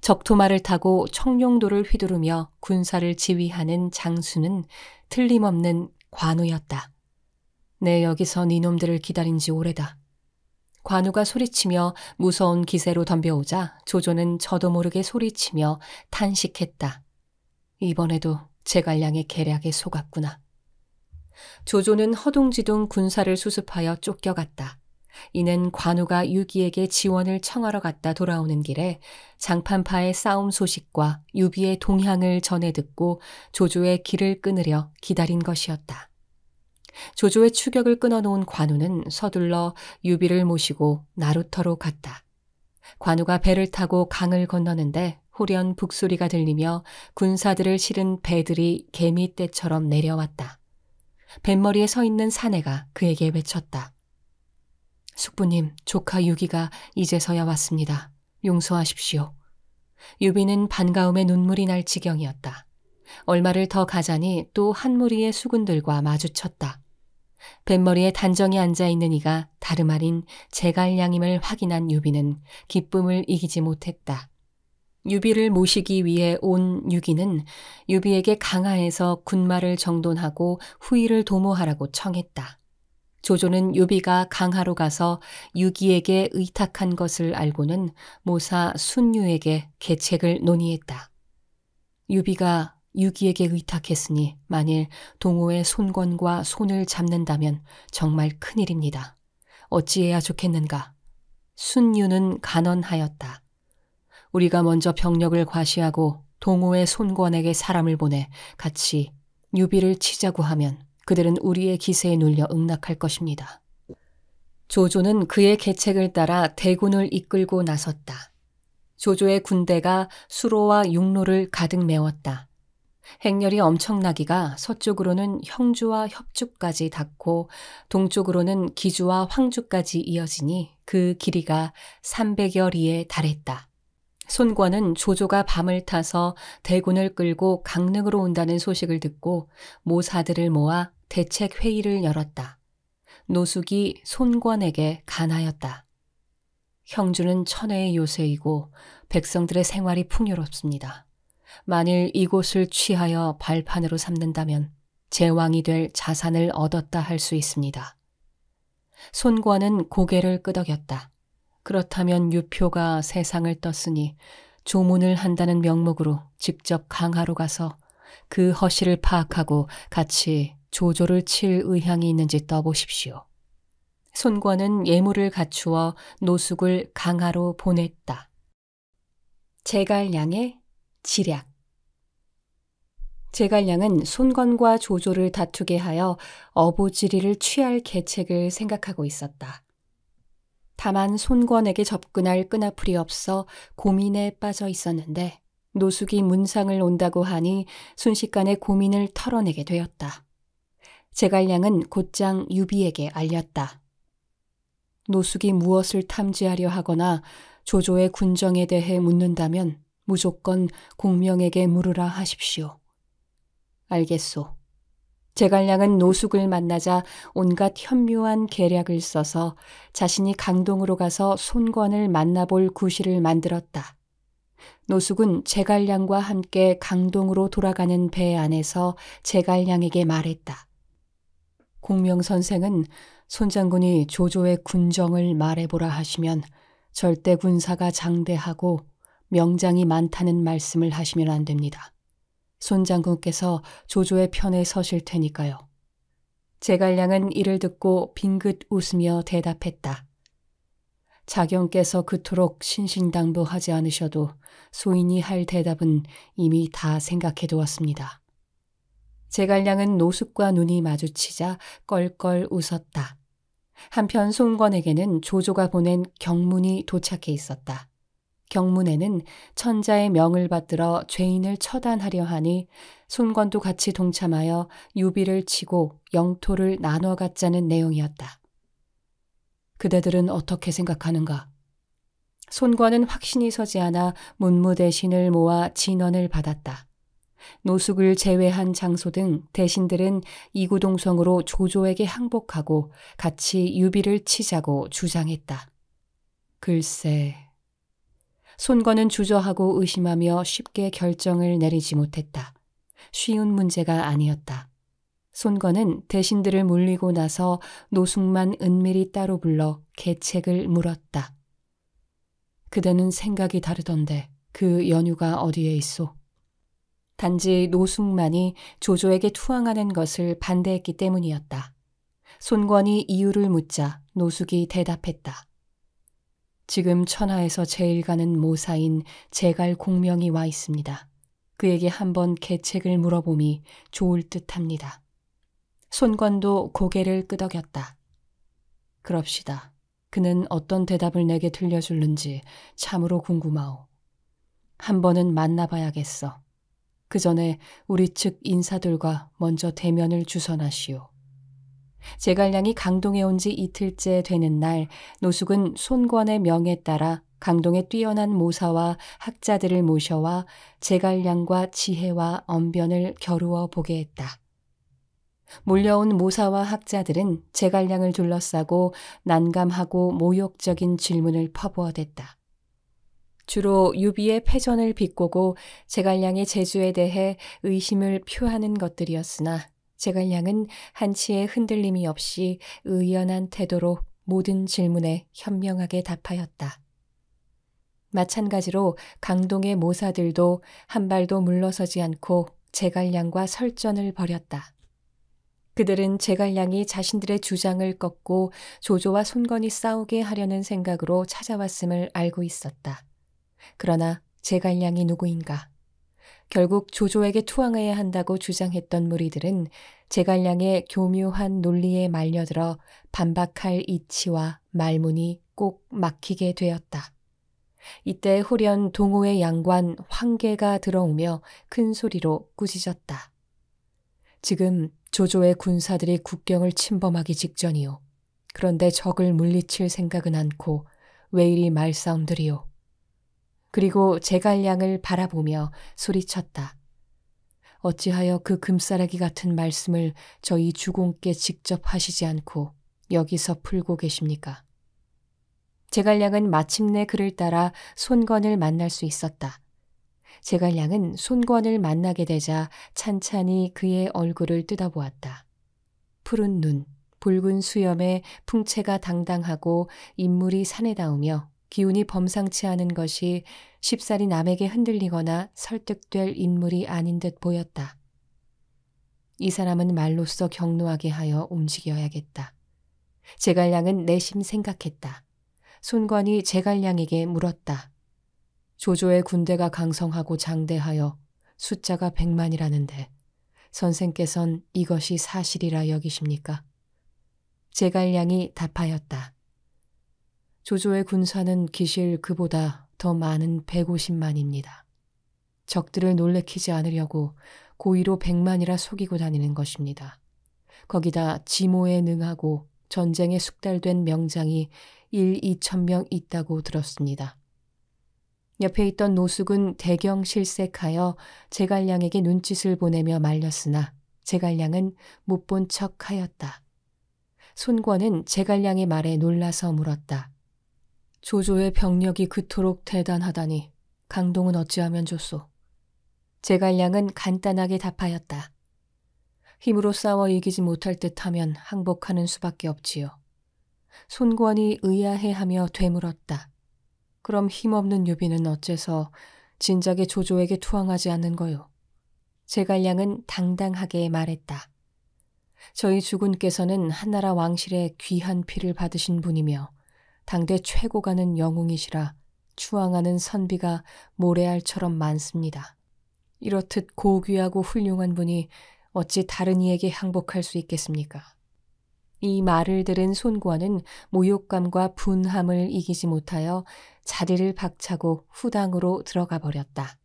적토마를 타고 청룡도를 휘두르며 군사를 지휘하는 장수는 틀림없는 관우였다. 내 여기서 니놈들을 네 기다린 지 오래다. 관우가 소리치며 무서운 기세로 덤벼오자 조조는 저도 모르게 소리치며 탄식했다. 이번에도 제갈량의 계략에 속았구나. 조조는 허둥지둥 군사를 수습하여 쫓겨갔다. 이는 관우가 유비에게 지원을 청하러 갔다 돌아오는 길에 장판파의 싸움 소식과 유비의 동향을 전해 듣고 조조의 길을 끊으려 기다린 것이었다. 조조의 추격을 끊어놓은 관우는 서둘러 유비를 모시고 나루터로 갔다. 관우가 배를 타고 강을 건너는데 호련 북소리가 들리며 군사들을 실은 배들이 개미떼처럼 내려왔다. 뱃머리에 서 있는 사내가 그에게 외쳤다. 숙부님, 조카 유기가 이제서야 왔습니다. 용서하십시오. 유비는 반가움에 눈물이 날 지경이었다. 얼마를 더 가자니 또 한 무리의 수군들과 마주쳤다. 뱃머리에 단정히 앉아있는 이가 다름 아닌 제갈량임을 확인한 유비는 기쁨을 이기지 못했다. 유비를 모시기 위해 온 유기는 유비에게 강하에서 군마를 정돈하고 후의를 도모하라고 청했다. 조조는 유비가 강하로 가서 유기에게 의탁한 것을 알고는 모사 순유에게 계책을 논의했다. 유비가 유기에게 의탁했으니 만일 동호의 손권과 손을 잡는다면 정말 큰일입니다. 어찌해야 좋겠는가? 순유는 간언하였다. 우리가 먼저 병력을 과시하고 동호의 손권에게 사람을 보내 같이 유비를 치자고 하면 그들은 우리의 기세에 눌려 응낙할 것입니다. 조조는 그의 계책을 따라 대군을 이끌고 나섰다. 조조의 군대가 수로와 육로를 가득 메웠다. 행렬이 엄청나기가 서쪽으로는 형주와 협주까지 닿고 동쪽으로는 기주와 황주까지 이어지니 그 길이가 300여 리에 달했다. 손권은 조조가 밤을 타서 대군을 끌고 강릉으로 온다는 소식을 듣고 모사들을 모아 대책 회의를 열었다. 노숙이 손권에게 간하였다. 형주는 천혜의 요새이고 백성들의 생활이 풍요롭습니다. 만일 이곳을 취하여 발판으로 삼는다면 제왕이 될 자산을 얻었다 할 수 있습니다. 손권은 고개를 끄덕였다. 그렇다면 유표가 세상을 떴으니 조문을 한다는 명목으로 직접 강하로 가서 그 허실을 파악하고 같이 조조를 칠 의향이 있는지 떠보십시오. 손권은 예물을 갖추어 노숙을 강하로 보냈다. 제갈량의 지략 제갈량은 손권과 조조를 다투게 하여 어부지리를 취할 계책을 생각하고 있었다. 다만 손권에게 접근할 끈앞풀이 없어 고민에 빠져 있었는데 노숙이 문상을 온다고 하니 순식간에 고민을 털어내게 되었다. 제갈량은 곧장 유비에게 알렸다. 노숙이 무엇을 탐지하려 하거나 조조의 군정에 대해 묻는다면 무조건 공명에게 물으라 하십시오. 알겠소. 제갈량은 노숙을 만나자 온갖 현묘한 계략을 써서 자신이 강동으로 가서 손권을 만나볼 구실을 만들었다. 노숙은 제갈량과 함께 강동으로 돌아가는 배 안에서 제갈량에게 말했다. 공명 선생은 손장군이 조조의 군정을 말해보라 하시면 절대 군사가 장대하고 명장이 많다는 말씀을 하시면 안 됩니다. 손 장군께서 조조의 편에 서실 테니까요. 제갈량은 이를 듣고 빙긋 웃으며 대답했다. 자경께서 그토록 신신당부하지 않으셔도 소인이 할 대답은 이미 다 생각해 두었습니다. 제갈량은 노숙과 눈이 마주치자 껄껄 웃었다. 한편 송권에게는 조조가 보낸 경문이 도착해 있었다. 경문에는 천자의 명을 받들어 죄인을 처단하려 하니 손권도 같이 동참하여 유비를 치고 영토를 나눠 갖자는 내용이었다. 그대들은 어떻게 생각하는가? 손권은 확신이 서지 않아 문무 대신을 모아 진언을 받았다. 노숙을 제외한 장소 등 대신들은 이구동성으로 조조에게 항복하고 같이 유비를 치자고 주장했다. 글쎄, 손건은 주저하고 의심하며 쉽게 결정을 내리지 못했다. 쉬운 문제가 아니었다. 손건은 대신들을 물리고 나서 노숙만 은밀히 따로 불러 계책을 물었다. 그대는 생각이 다르던데 그 연유가 어디에 있소? 단지 노숙만이 조조에게 투항하는 것을 반대했기 때문이었다. 손건이 이유를 묻자 노숙이 대답했다. 지금 천하에서 제일 가는 모사인 제갈 공명이 와 있습니다. 그에게 한번 계책을 물어보미 좋을 듯합니다. 손관도 고개를 끄덕였다. 그럽시다. 그는 어떤 대답을 내게 들려줄는지 참으로 궁금하오. 한 번은 만나봐야겠어. 그 전에 우리 측 인사들과 먼저 대면을 주선하시오. 제갈량이 강동에 온 지 이틀째 되는 날 노숙은 손권의 명에 따라 강동의 뛰어난 모사와 학자들을 모셔와 제갈량과 지혜와 언변을 겨루어 보게 했다. 몰려온 모사와 학자들은 제갈량을 둘러싸고 난감하고 모욕적인 질문을 퍼부어댔다. 주로 유비의 패전을 비꼬고 제갈량의 재주에 대해 의심을 표하는 것들이었으나 제갈량은 한치의 흔들림이 없이 의연한 태도로 모든 질문에 현명하게 답하였다. 마찬가지로 강동의 모사들도 한 발도 물러서지 않고 제갈량과 설전을 벌였다. 그들은 제갈량이 자신들의 주장을 꺾고 조조와 손건이 싸우게 하려는 생각으로 찾아왔음을 알고 있었다. 그러나 제갈량이 누구인가? 결국 조조에게 투항해야 한다고 주장했던 무리들은 제갈량의 교묘한 논리에 말려들어 반박할 이치와 말문이 꼭 막히게 되었다. 이때 후련 동호의 양관 황계가 들어오며 큰 소리로 꾸짖었다. 지금 조조의 군사들이 국경을 침범하기 직전이요. 그런데 적을 물리칠 생각은 않고 왜 이리 말싸움들이요. 그리고 제갈량을 바라보며 소리쳤다. 어찌하여 그 금싸라기 같은 말씀을 저희 주공께 직접 하시지 않고 여기서 풀고 계십니까? 제갈량은 마침내 그를 따라 손권을 만날 수 있었다. 제갈량은 손권을 만나게 되자 찬찬히 그의 얼굴을 뜯어보았다. 푸른 눈, 붉은 수염에 풍채가 당당하고 인물이 사내다우며 기운이 범상치 않은 것이 쉽사리 남에게 흔들리거나 설득될 인물이 아닌 듯 보였다. 이 사람은 말로써 격노하게 하여 움직여야겠다. 제갈량은 내심 생각했다. 손관이 제갈량에게 물었다. 조조의 군대가 강성하고 장대하여 숫자가 백만이라는데 선생께선 이것이 사실이라 여기십니까? 제갈량이 답하였다. 조조의 군사는 기실 그보다 더 많은 150만입니다. 적들을 놀래키지 않으려고 고의로 100만이라 속이고 다니는 것입니다. 거기다 지모에 능하고 전쟁에 숙달된 명장이 1, 2천 명 있다고 들었습니다. 옆에 있던 노숙은 대경 실색하여 제갈량에게 눈짓을 보내며 말렸으나 제갈량은 못 본 척하였다. 손권은 제갈량의 말에 놀라서 물었다. 조조의 병력이 그토록 대단하다니 강동은 어찌하면 좋소. 제갈량은 간단하게 답하였다. 힘으로 싸워 이기지 못할 듯하면 항복하는 수밖에 없지요. 손권이 의아해하며 되물었다. 그럼 힘없는 유비는 어째서 진작에 조조에게 투항하지 않는 거요. 제갈량은 당당하게 말했다. 저희 주군께서는 한나라 왕실의 귀한 피를 받으신 분이며 당대 최고가는 영웅이시라 추앙하는 선비가 모래알처럼 많습니다. 이렇듯 고귀하고 훌륭한 분이 어찌 다른 이에게 항복할 수 있겠습니까? 이 말을 들은 손구원은 모욕감과 분함을 이기지 못하여 자리를 박차고 후당으로 들어가 버렸다.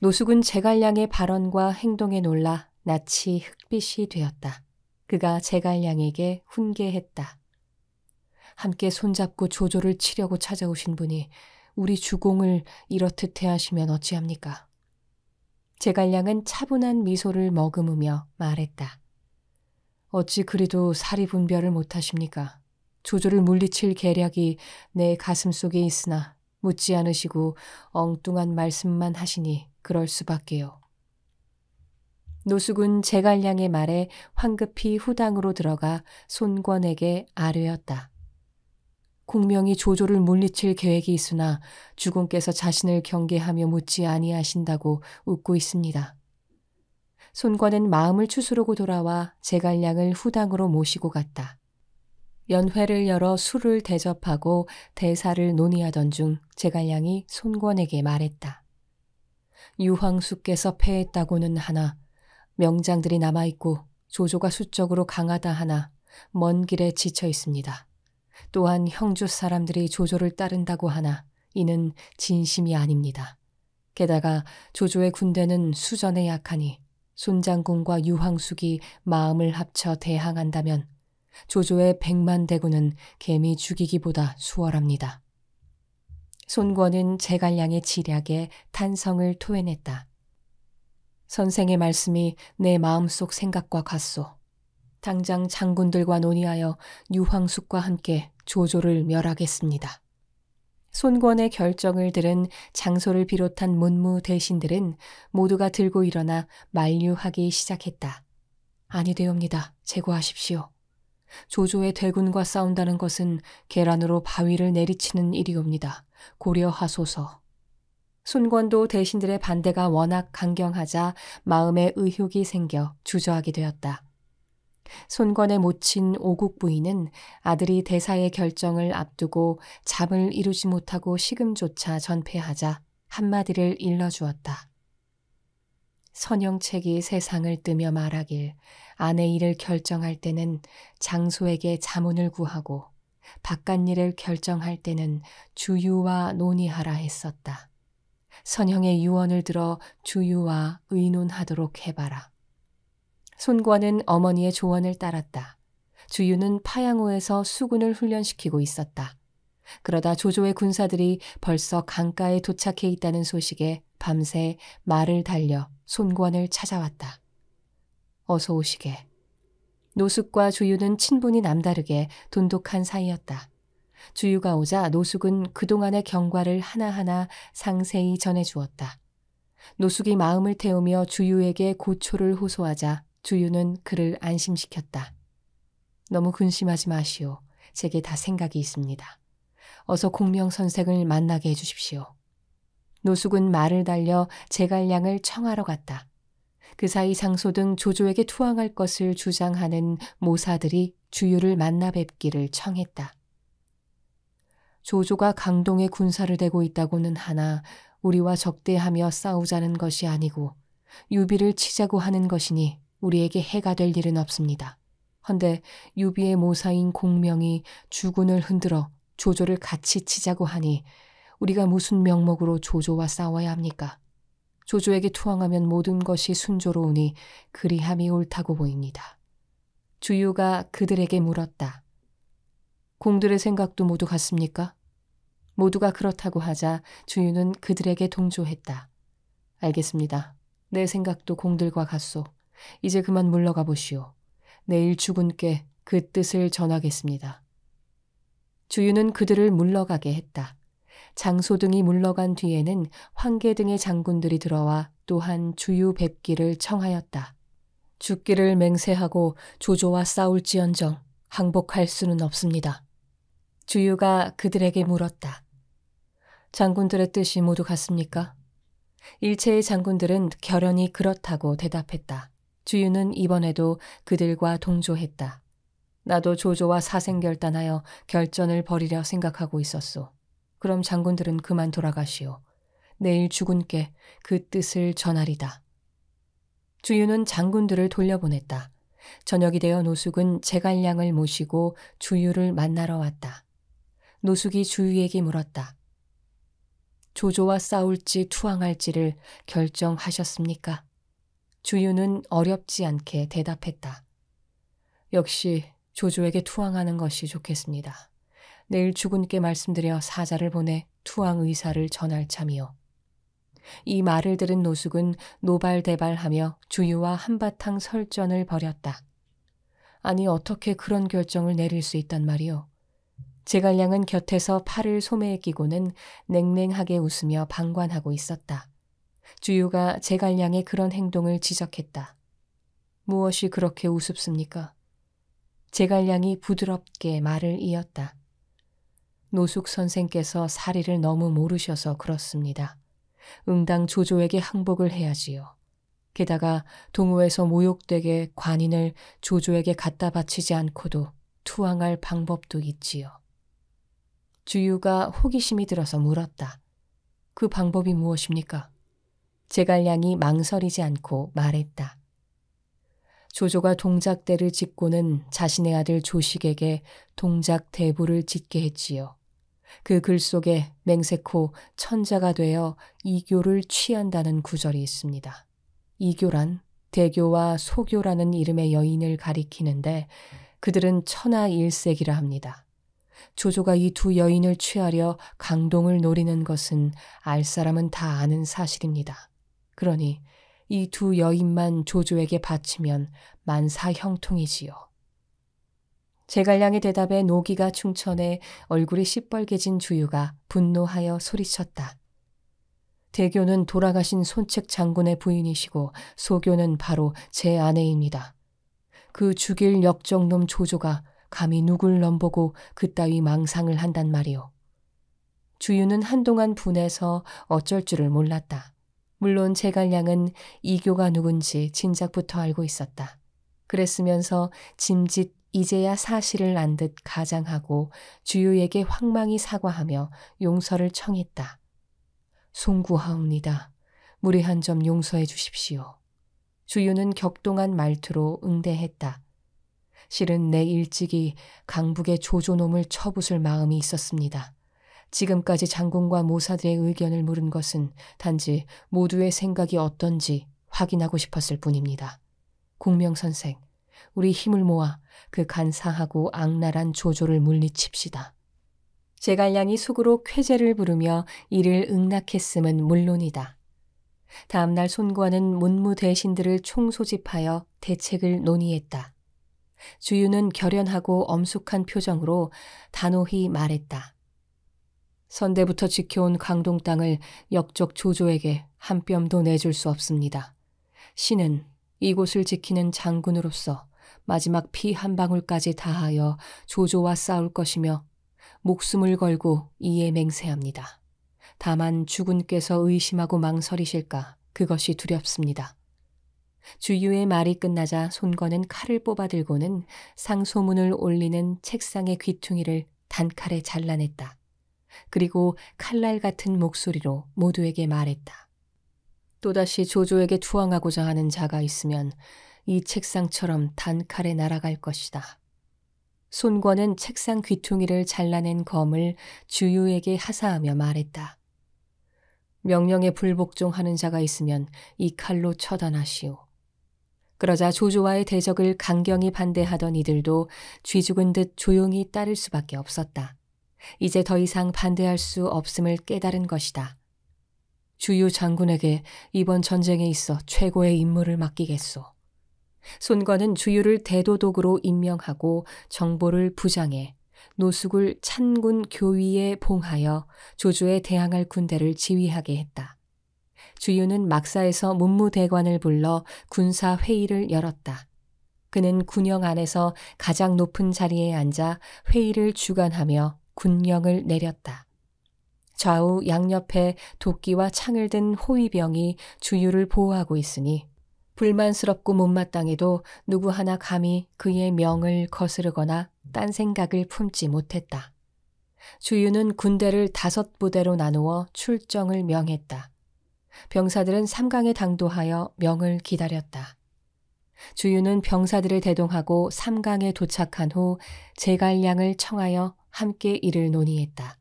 노숙은 제갈량의 발언과 행동에 놀라 낯이 흑빛이 되었다. 그가 제갈량에게 훈계했다. 함께 손잡고 조조를 치려고 찾아오신 분이 우리 주공을 이렇듯 대하시면 어찌합니까? 제갈량은 차분한 미소를 머금으며 말했다. 어찌 그리도 사리 분별을 못하십니까? 조조를 물리칠 계략이 내 가슴 속에 있으나 묻지 않으시고 엉뚱한 말씀만 하시니 그럴 수밖에요. 노숙은 제갈량의 말에 황급히 후당으로 들어가 손권에게 아뢰었다. 공명이 조조를 물리칠 계획이 있으나 주군께서 자신을 경계하며 묻지 아니하신다고 웃고 있습니다. 손과은 마음을 추스르고 돌아와 제갈량을 후당으로 모시고 갔다. 연회를 열어 술을 대접하고 대사를 논의하던 중 제갈량이 손권에게 말했다. 유황수께서 패했다고는 하나 명장들이 남아있고 조조가 수적으로 강하다 하나 먼 길에 지쳐 있습니다. 또한 형주 사람들이 조조를 따른다고 하나 이는 진심이 아닙니다. 게다가 조조의 군대는 수전에 약하니 손장군과 유황숙이 마음을 합쳐 대항한다면 조조의 백만 대군은 개미 죽이기보다 수월합니다. 손권은 제갈량의 지략에 탄성을 토해냈다. 선생의 말씀이 내 마음속 생각과 같소. 당장 장군들과 논의하여 유황숙과 함께 조조를 멸하겠습니다. 손권의 결정을 들은 장소를 비롯한 문무 대신들은 모두가 들고 일어나 만류하기 시작했다. 아니되옵니다. 제거하십시오. 조조의 대군과 싸운다는 것은 계란으로 바위를 내리치는 일이옵니다. 고려하소서. 손권도 대신들의 반대가 워낙 강경하자 마음에 의혹이 생겨 주저하게 되었다. 손권에 묻친 오국 부인은 아들이 대사의 결정을 앞두고 잠을 이루지 못하고 식음조차 전폐하자 한마디를 일러주었다. 선영책이 세상을 뜨며 말하길 아내 일을 결정할 때는 장소에게 자문을 구하고 바깥일을 결정할 때는 주유와 논의하라 했었다. 선영의 유언을 들어 주유와 의논하도록 해봐라. 손과는 어머니의 조언을 따랐다. 주유는 파양호에서 수군을 훈련시키고 있었다. 그러다 조조의 군사들이 벌써 강가에 도착해 있다는 소식에 밤새 말을 달려 손권을 찾아왔다. 어서 오시게. 노숙과 주유는 친분이 남다르게 돈독한 사이였다. 주유가 오자 노숙은 그동안의 경과를 하나하나 상세히 전해주었다. 노숙이 마음을 태우며 주유에게 고초를 호소하자 주유는 그를 안심시켰다. 너무 근심하지 마시오. 제게 다 생각이 있습니다. 어서 공명 선생을 만나게 해주십시오. 노숙은 말을 달려 제갈량을 청하러 갔다. 그 사이 장소 등 조조에게 투항할 것을 주장하는 모사들이 주유를 만나 뵙기를 청했다. 조조가 강동에 군사를 대고 있다고는 하나 우리와 적대하며 싸우자는 것이 아니고 유비를 치자고 하는 것이니 우리에게 해가 될 일은 없습니다. 헌데 유비의 모사인 공명이 주군을 흔들어 조조를 같이 치자고 하니 우리가 무슨 명목으로 조조와 싸워야 합니까? 조조에게 투항하면 모든 것이 순조로우니 그리함이 옳다고 보입니다. 주유가 그들에게 물었다. 공들의 생각도 모두 같습니까? 모두가 그렇다고 하자 주유는 그들에게 동조했다. 알겠습니다. 내 생각도 공들과 같소. 이제 그만 물러가 보시오. 내일 주군께 그 뜻을 전하겠습니다. 주유는 그들을 물러가게 했다. 장소 등이 물러간 뒤에는 황계 등의 장군들이 들어와 또한 주유 뵙기를 청하였다. 죽기를 맹세하고 조조와 싸울지언정 항복할 수는 없습니다. 주유가 그들에게 물었다. 장군들의 뜻이 모두 같습니까? 일체의 장군들은 결연히 그렇다고 대답했다. 주유는 이번에도 그들과 동조했다. 나도 조조와 사생결단하여 결전을 벌이려 생각하고 있었소. 그럼 장군들은 그만 돌아가시오. 내일 주군께 그 뜻을 전하리다. 주유는 장군들을 돌려보냈다. 저녁이 되어 노숙은 제갈량을 모시고 주유를 만나러 왔다. 노숙이 주유에게 물었다. 조조와 싸울지 투항할지를 결정하셨습니까? 주유는 어렵지 않게 대답했다. 역시 조조에게 투항하는 것이 좋겠습니다. 내일 주군께 말씀드려 사자를 보내 투항 의사를 전할 참이요. 이 말을 들은 노숙은 노발대발하며 주유와 한바탕 설전을 벌였다. 아니 어떻게 그런 결정을 내릴 수 있단 말이오. 제갈량은 곁에서 팔을 소매에 끼고는 냉랭하게 웃으며 방관하고 있었다. 주유가 제갈량의 그런 행동을 지적했다. 무엇이 그렇게 우습습니까? 제갈량이 부드럽게 말을 이었다. 노숙 선생께서 사리를 너무 모르셔서 그렇습니다. 응당 조조에게 항복을 해야지요. 게다가 동호에서 모욕되게 관인을 조조에게 갖다 바치지 않고도 투항할 방법도 있지요. 주유가 호기심이 들어서 물었다. 그 방법이 무엇입니까? 제갈량이 망설이지 않고 말했다. 조조가 동작대를 짓고는 자신의 아들 조식에게 동작 대부를 짓게 했지요. 그 글 속에 맹세코 천자가 되어 이교를 취한다는 구절이 있습니다. 이교란 대교와 소교라는 이름의 여인을 가리키는데 그들은 천하 일색이라 합니다. 조조가 이 두 여인을 취하려 강동을 노리는 것은 알 사람은 다 아는 사실입니다. 그러니 이 두 여인만 조조에게 바치면 만사 형통이지요. 제갈량의 대답에 노기가 충천해 얼굴이 시뻘개진 주유가 분노하여 소리쳤다. 대교는 돌아가신 손책 장군의 부인이시고 소교는 바로 제 아내입니다. 그 죽일 역정놈 조조가 감히 누굴 넘보고 그따위 망상을 한단 말이오. 주유는 한동안 분해서 어쩔 줄을 몰랐다. 물론 제갈량은 이교가 누군지 진작부터 알고 있었다. 그랬으면서 짐짓 이제야 사실을 안 듯 가장하고 주유에게 황망히 사과하며 용서를 청했다. 송구하옵니다. 무리한점 용서해 주십시오. 주유는 격동한 말투로 응대했다. 실은 내 일찍이 강북의 조조놈을 처부술 마음이 있었습니다. 지금까지 장군과 모사들의 의견을 물은 것은 단지 모두의 생각이 어떤지 확인하고 싶었을 뿐입니다. 공명 선생, 우리 힘을 모아 그 간사하고 악랄한 조조를 물리칩시다. 제갈량이 속으로 쾌제를 부르며 이를 응낙했음은 물론이다. 다음날 손관은 문무 대신들을 총소집하여 대책을 논의했다. 주유는 결연하고 엄숙한 표정으로 단호히 말했다. 선대부터 지켜온 강동 땅을 역적 조조에게 한 뼘도 내줄 수 없습니다. 신은 이곳을 지키는 장군으로서 마지막 피 한 방울까지 다하여 조조와 싸울 것이며 목숨을 걸고 이에 맹세합니다. 다만 주군께서 의심하고 망설이실까 그것이 두렵습니다. 주유의 말이 끝나자 손건은 칼을 뽑아들고는 상소문을 올리는 책상의 귀퉁이를 단칼에 잘라냈다. 그리고 칼날 같은 목소리로 모두에게 말했다. 또다시 조조에게 투항하고자 하는 자가 있으면 이 책상처럼 단칼에 날아갈 것이다. 손권은 책상 귀퉁이를 잘라낸 검을 주유에게 하사하며 말했다. 명령에 불복종하는 자가 있으면 이 칼로 처단하시오. 그러자 조조와의 대적을 강경히 반대하던 이들도 쥐죽은 듯 조용히 따를 수밖에 없었다. 이제 더 이상 반대할 수 없음을 깨달은 것이다. 주유 장군에게 이번 전쟁에 있어 최고의 임무를 맡기겠소. 손건은 주유를 대도독으로 임명하고 정보를 부장해 노숙을 찬군 교위에 봉하여 조조에 대항할 군대를 지휘하게 했다. 주유는 막사에서 문무대관을 불러 군사 회의를 열었다. 그는 군영 안에서 가장 높은 자리에 앉아 회의를 주관하며 군령을 내렸다. 좌우 양옆에 도끼와 창을 든 호위병이 주유를 보호하고 있으니 불만스럽고 못마땅해도 누구 하나 감히 그의 명을 거스르거나 딴 생각을 품지 못했다. 주유는 군대를 다섯 부대로 나누어 출정을 명했다. 병사들은 삼강에 당도하여 명을 기다렸다. 주유는 병사들을 대동하고 삼강에 도착한 후 제갈량을 청하여 함께 이를 논의했다.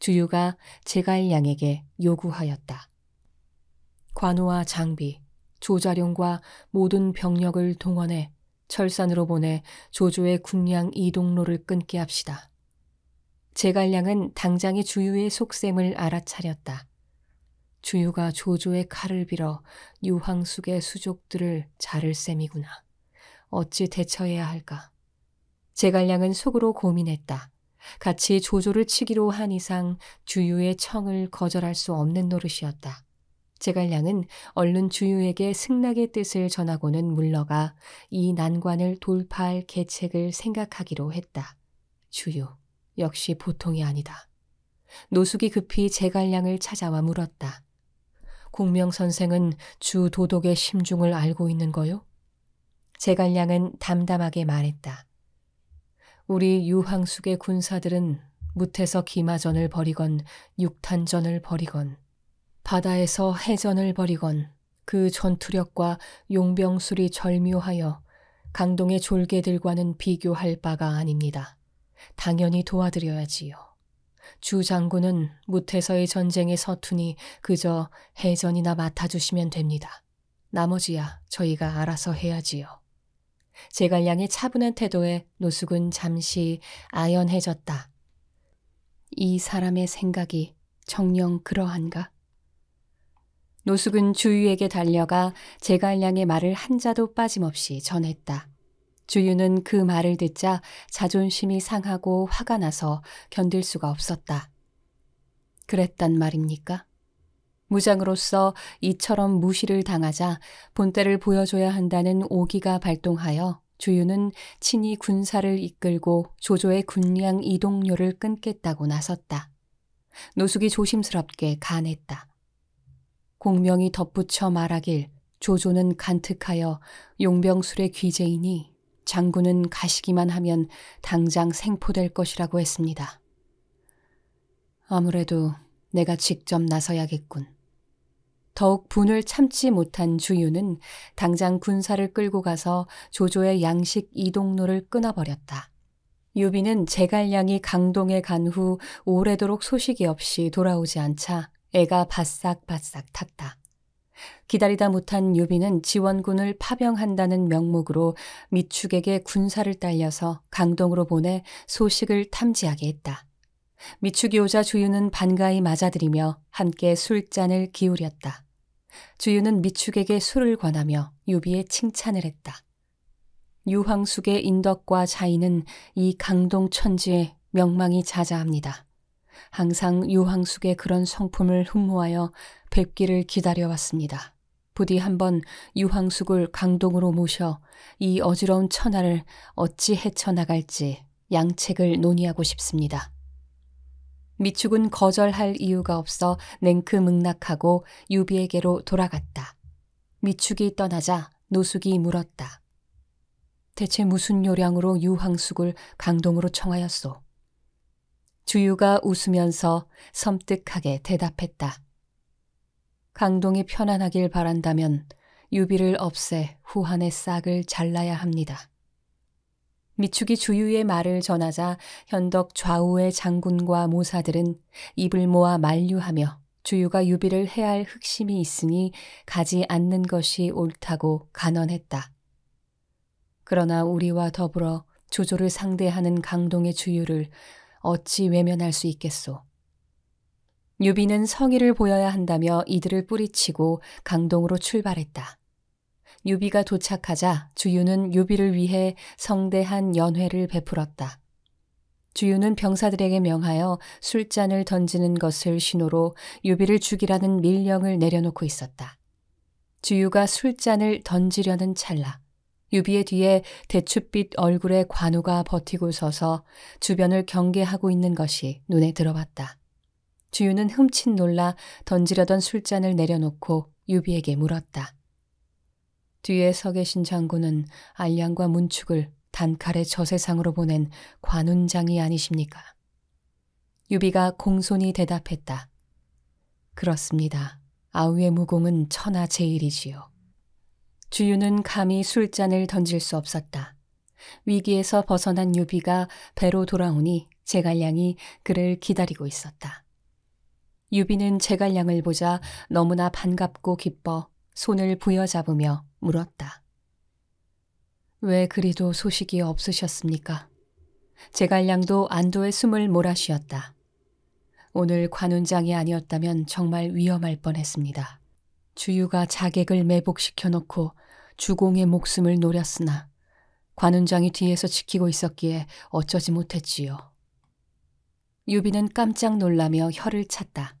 주유가 제갈 양에게 요구하였다. 관우와 장비, 조자룡과 모든 병력을 동원해 철산으로 보내 조조의 군량 이동로를 끊게 합시다. 제갈량은 당장의 주유의 속셈을 알아차렸다. 주유가 조조의 칼을 빌어 유황숙의 수족들을 자를 셈이구나. 어찌 대처해야 할까? 제갈량은 속으로 고민했다. 같이 조조를 치기로 한 이상 주유의 청을 거절할 수 없는 노릇이었다. 제갈량은 얼른 주유에게 승낙의 뜻을 전하고는 물러가 이 난관을 돌파할 계책을 생각하기로 했다. 주유 역시 보통이 아니다. 노숙이 급히 제갈량을 찾아와 물었다. 공명 선생은 주 도독의 심중을 알고 있는 거요? 제갈량은 담담하게 말했다. 우리 유황숙의 군사들은 무태서 기마전을 벌이건 육탄전을 벌이건 바다에서 해전을 벌이건 그 전투력과 용병술이 절묘하여 강동의 졸개들과는 비교할 바가 아닙니다. 당연히 도와드려야지요. 주 장군은 무태서의 전쟁에 서투니 그저 해전이나 맡아주시면 됩니다. 나머지야 저희가 알아서 해야지요. 제갈량의 차분한 태도에 노숙은 잠시 아연해졌다. 이 사람의 생각이 정녕 그러한가? 노숙은 주유에게 달려가 제갈량의 말을 한자도 빠짐없이 전했다. 주유는 그 말을 듣자 자존심이 상하고 화가 나서 견딜 수가 없었다. 그랬단 말입니까? 무장으로서 이처럼 무시를 당하자 본때를 보여줘야 한다는 오기가 발동하여 주유는 친히 군사를 이끌고 조조의 군량 이동료를 끊겠다고 나섰다. 노숙이 조심스럽게 간했다. 공명이 덧붙여 말하길 조조는 간특하여 용병술의 귀재이니 장군은 가시기만 하면 당장 생포될 것이라고 했습니다. 아무래도 내가 직접 나서야겠군. 더욱 분을 참지 못한 주유는 당장 군사를 끌고 가서 조조의 양식 이동로를 끊어버렸다. 유비는 제갈량이 강동에 간 후 오래도록 소식이 없이 돌아오지 않자 애가 바싹바싹 탔다. 기다리다 못한 유비는 지원군을 파병한다는 명목으로 미축에게 군사를 딸려서 강동으로 보내 소식을 탐지하게 했다. 미축이 오자 주유는 반가이 맞아들이며 함께 술잔을 기울였다. 주유는 미축에게 술을 권하며 유비에 칭찬을 했다. 유황숙의 인덕과 자의는 이 강동 천지에 명망이 자자합니다. 항상 유황숙의 그런 성품을 흠모하여 뵙기를 기다려왔습니다. 부디 한번 유황숙을 강동으로 모셔 이 어지러운 천하를 어찌 헤쳐나갈지 양책을 논의하고 싶습니다. 미축은 거절할 이유가 없어 냉큼응낙하고 유비에게로 돌아갔다. 미축이 떠나자 노숙이 물었다. 대체 무슨 요량으로 유황숙을 강동으로 청하였소? 주유가 웃으면서 섬뜩하게 대답했다. 강동이 편안하길 바란다면 유비를 없애 후한의 싹을 잘라야 합니다. 미축이 주유의 말을 전하자 현덕 좌우의 장군과 모사들은 입을 모아 만류하며 주유가 유비를 해할 흑심이 있으니 가지 않는 것이 옳다고 간언했다. 그러나 우리와 더불어 조조를 상대하는 강동의 주유를 어찌 외면할 수 있겠소. 유비는 성의를 보여야 한다며 이들을 뿌리치고 강동으로 출발했다. 유비가 도착하자 주유는 유비를 위해 성대한 연회를 베풀었다. 주유는 병사들에게 명하여 술잔을 던지는 것을 신호로 유비를 죽이라는 밀령을 내려놓고 있었다. 주유가 술잔을 던지려는 찰나 유비의 뒤에 대춧빛 얼굴의 관우가 버티고 서서 주변을 경계하고 있는 것이 눈에 들어왔다. 주유는 흠칫 놀라 던지려던 술잔을 내려놓고 유비에게 물었다. 뒤에 서 계신 장군은 알량과 문축을 단칼의 저세상으로 보낸 관운장이 아니십니까? 유비가 공손히 대답했다. 그렇습니다. 아우의 무공은 천하제일이지요. 주유는 감히 술잔을 던질 수 없었다. 위기에서 벗어난 유비가 배로 돌아오니 제갈량이 그를 기다리고 있었다. 유비는 제갈량을 보자 너무나 반갑고 기뻐 손을 부여잡으며 물었다. 왜 그리도 소식이 없으셨습니까? 제갈량도 안도의 숨을 몰아쉬었다. 오늘 관운장이 아니었다면 정말 위험할 뻔했습니다. 주유가 자객을 매복시켜 놓고 주공의 목숨을 노렸으나 관운장이 뒤에서 지키고 있었기에 어쩌지 못했지요. 유비는 깜짝 놀라며 혀를 찼다.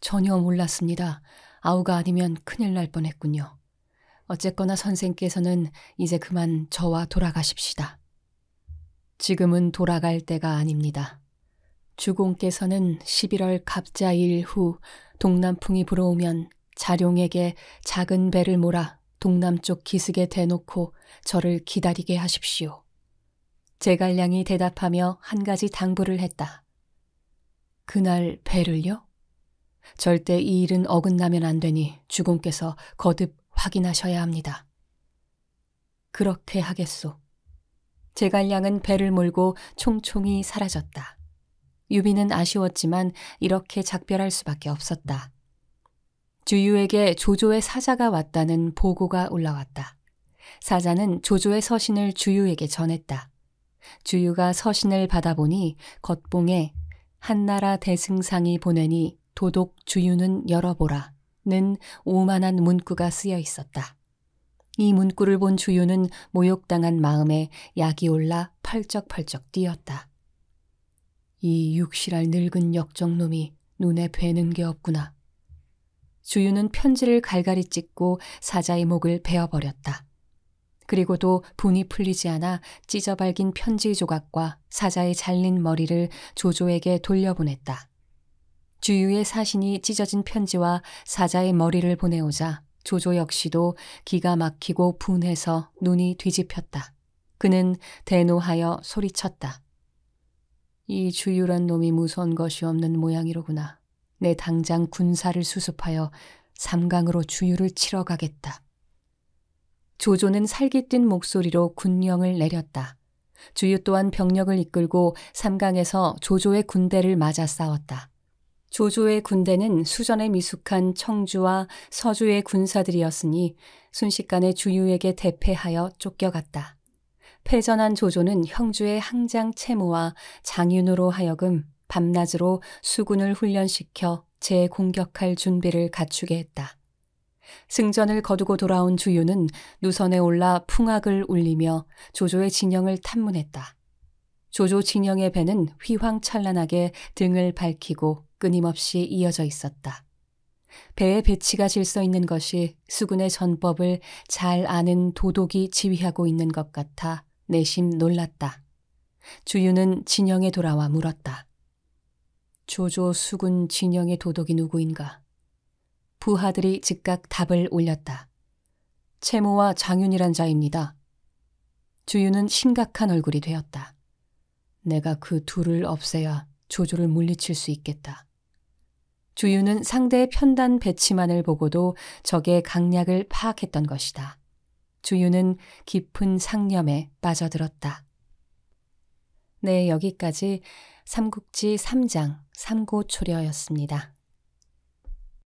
전혀 몰랐습니다. 아우가 아니면 큰일 날 뻔했군요. 어쨌거나 선생께서는 이제 그만 저와 돌아가십시다. 지금은 돌아갈 때가 아닙니다. 주공께서는 11월 갑자일 후 동남풍이 불어오면 자룡에게 작은 배를 몰아 동남쪽 기슭에 대놓고 저를 기다리게 하십시오. 제갈량이 대답하며 한 가지 당부를 했다. 그날 배를요? 절대 이 일은 어긋나면 안 되니 주공께서 거듭 확인하셔야 합니다. 그렇게 하겠소. 제갈량은 배를 몰고 총총히 사라졌다. 유비는 아쉬웠지만 이렇게 작별할 수밖에 없었다. 주유에게 조조의 사자가 왔다는 보고가 올라왔다. 사자는 조조의 서신을 주유에게 전했다. 주유가 서신을 받아보니 겉봉에 한나라 대승상이 보내니 도독 주유는 열어보라. 는 오만한 문구가 쓰여 있었다. 이 문구를 본 주유는 모욕당한 마음에 약이 올라 펄쩍펄쩍 뛰었다. 이 육실할 늙은 역정놈이 눈에 뵈는 게 없구나. 주유는 편지를 갈갈이 찢고 사자의 목을 베어버렸다. 그리고도 분이 풀리지 않아 찢어발긴 편지 조각과 사자의 잘린 머리를 조조에게 돌려보냈다. 주유의 사신이 찢어진 편지와 사자의 머리를 보내오자 조조 역시도 기가 막히고 분해서 눈이 뒤집혔다. 그는 대노하여 소리쳤다. 이 주유란 놈이 무서운 것이 없는 모양이로구나. 내 당장 군사를 수습하여 삼강으로 주유를 치러 가겠다. 조조는 살기뛴 목소리로 군령을 내렸다. 주유 또한 병력을 이끌고 삼강에서 조조의 군대를 맞아 싸웠다. 조조의 군대는 수전에 미숙한 청주와 서주의 군사들이었으니 순식간에 주유에게 대패하여 쫓겨갔다. 패전한 조조는 형주의 항장 채모와 장윤으로 하여금 밤낮으로 수군을 훈련시켜 재공격할 준비를 갖추게 했다. 승전을 거두고 돌아온 주유는 누선에 올라 풍악을 울리며 조조의 진영을 탐문했다. 조조 진영의 배는 휘황찬란하게 등을 밝히고 끊임없이 이어져 있었다. 배의 배치가 질서 있는 것이 수군의 전법을 잘 아는 도독이 지휘하고 있는 것 같아 내심 놀랐다. 주유는 진영에 돌아와 물었다. 조조 수군 진영의 도독이 누구인가? 부하들이 즉각 답을 올렸다. 채모와 장윤이란 자입니다. 주유는 심각한 얼굴이 되었다. 내가 그 둘을 없애야 조조를 물리칠 수 있겠다. 주유는 상대의 편단 배치만을 보고도 적의 강약을 파악했던 것이다. 주유는 깊은 상념에 빠져들었다. 네, 여기까지 삼국지 3장 삼고초려였습니다.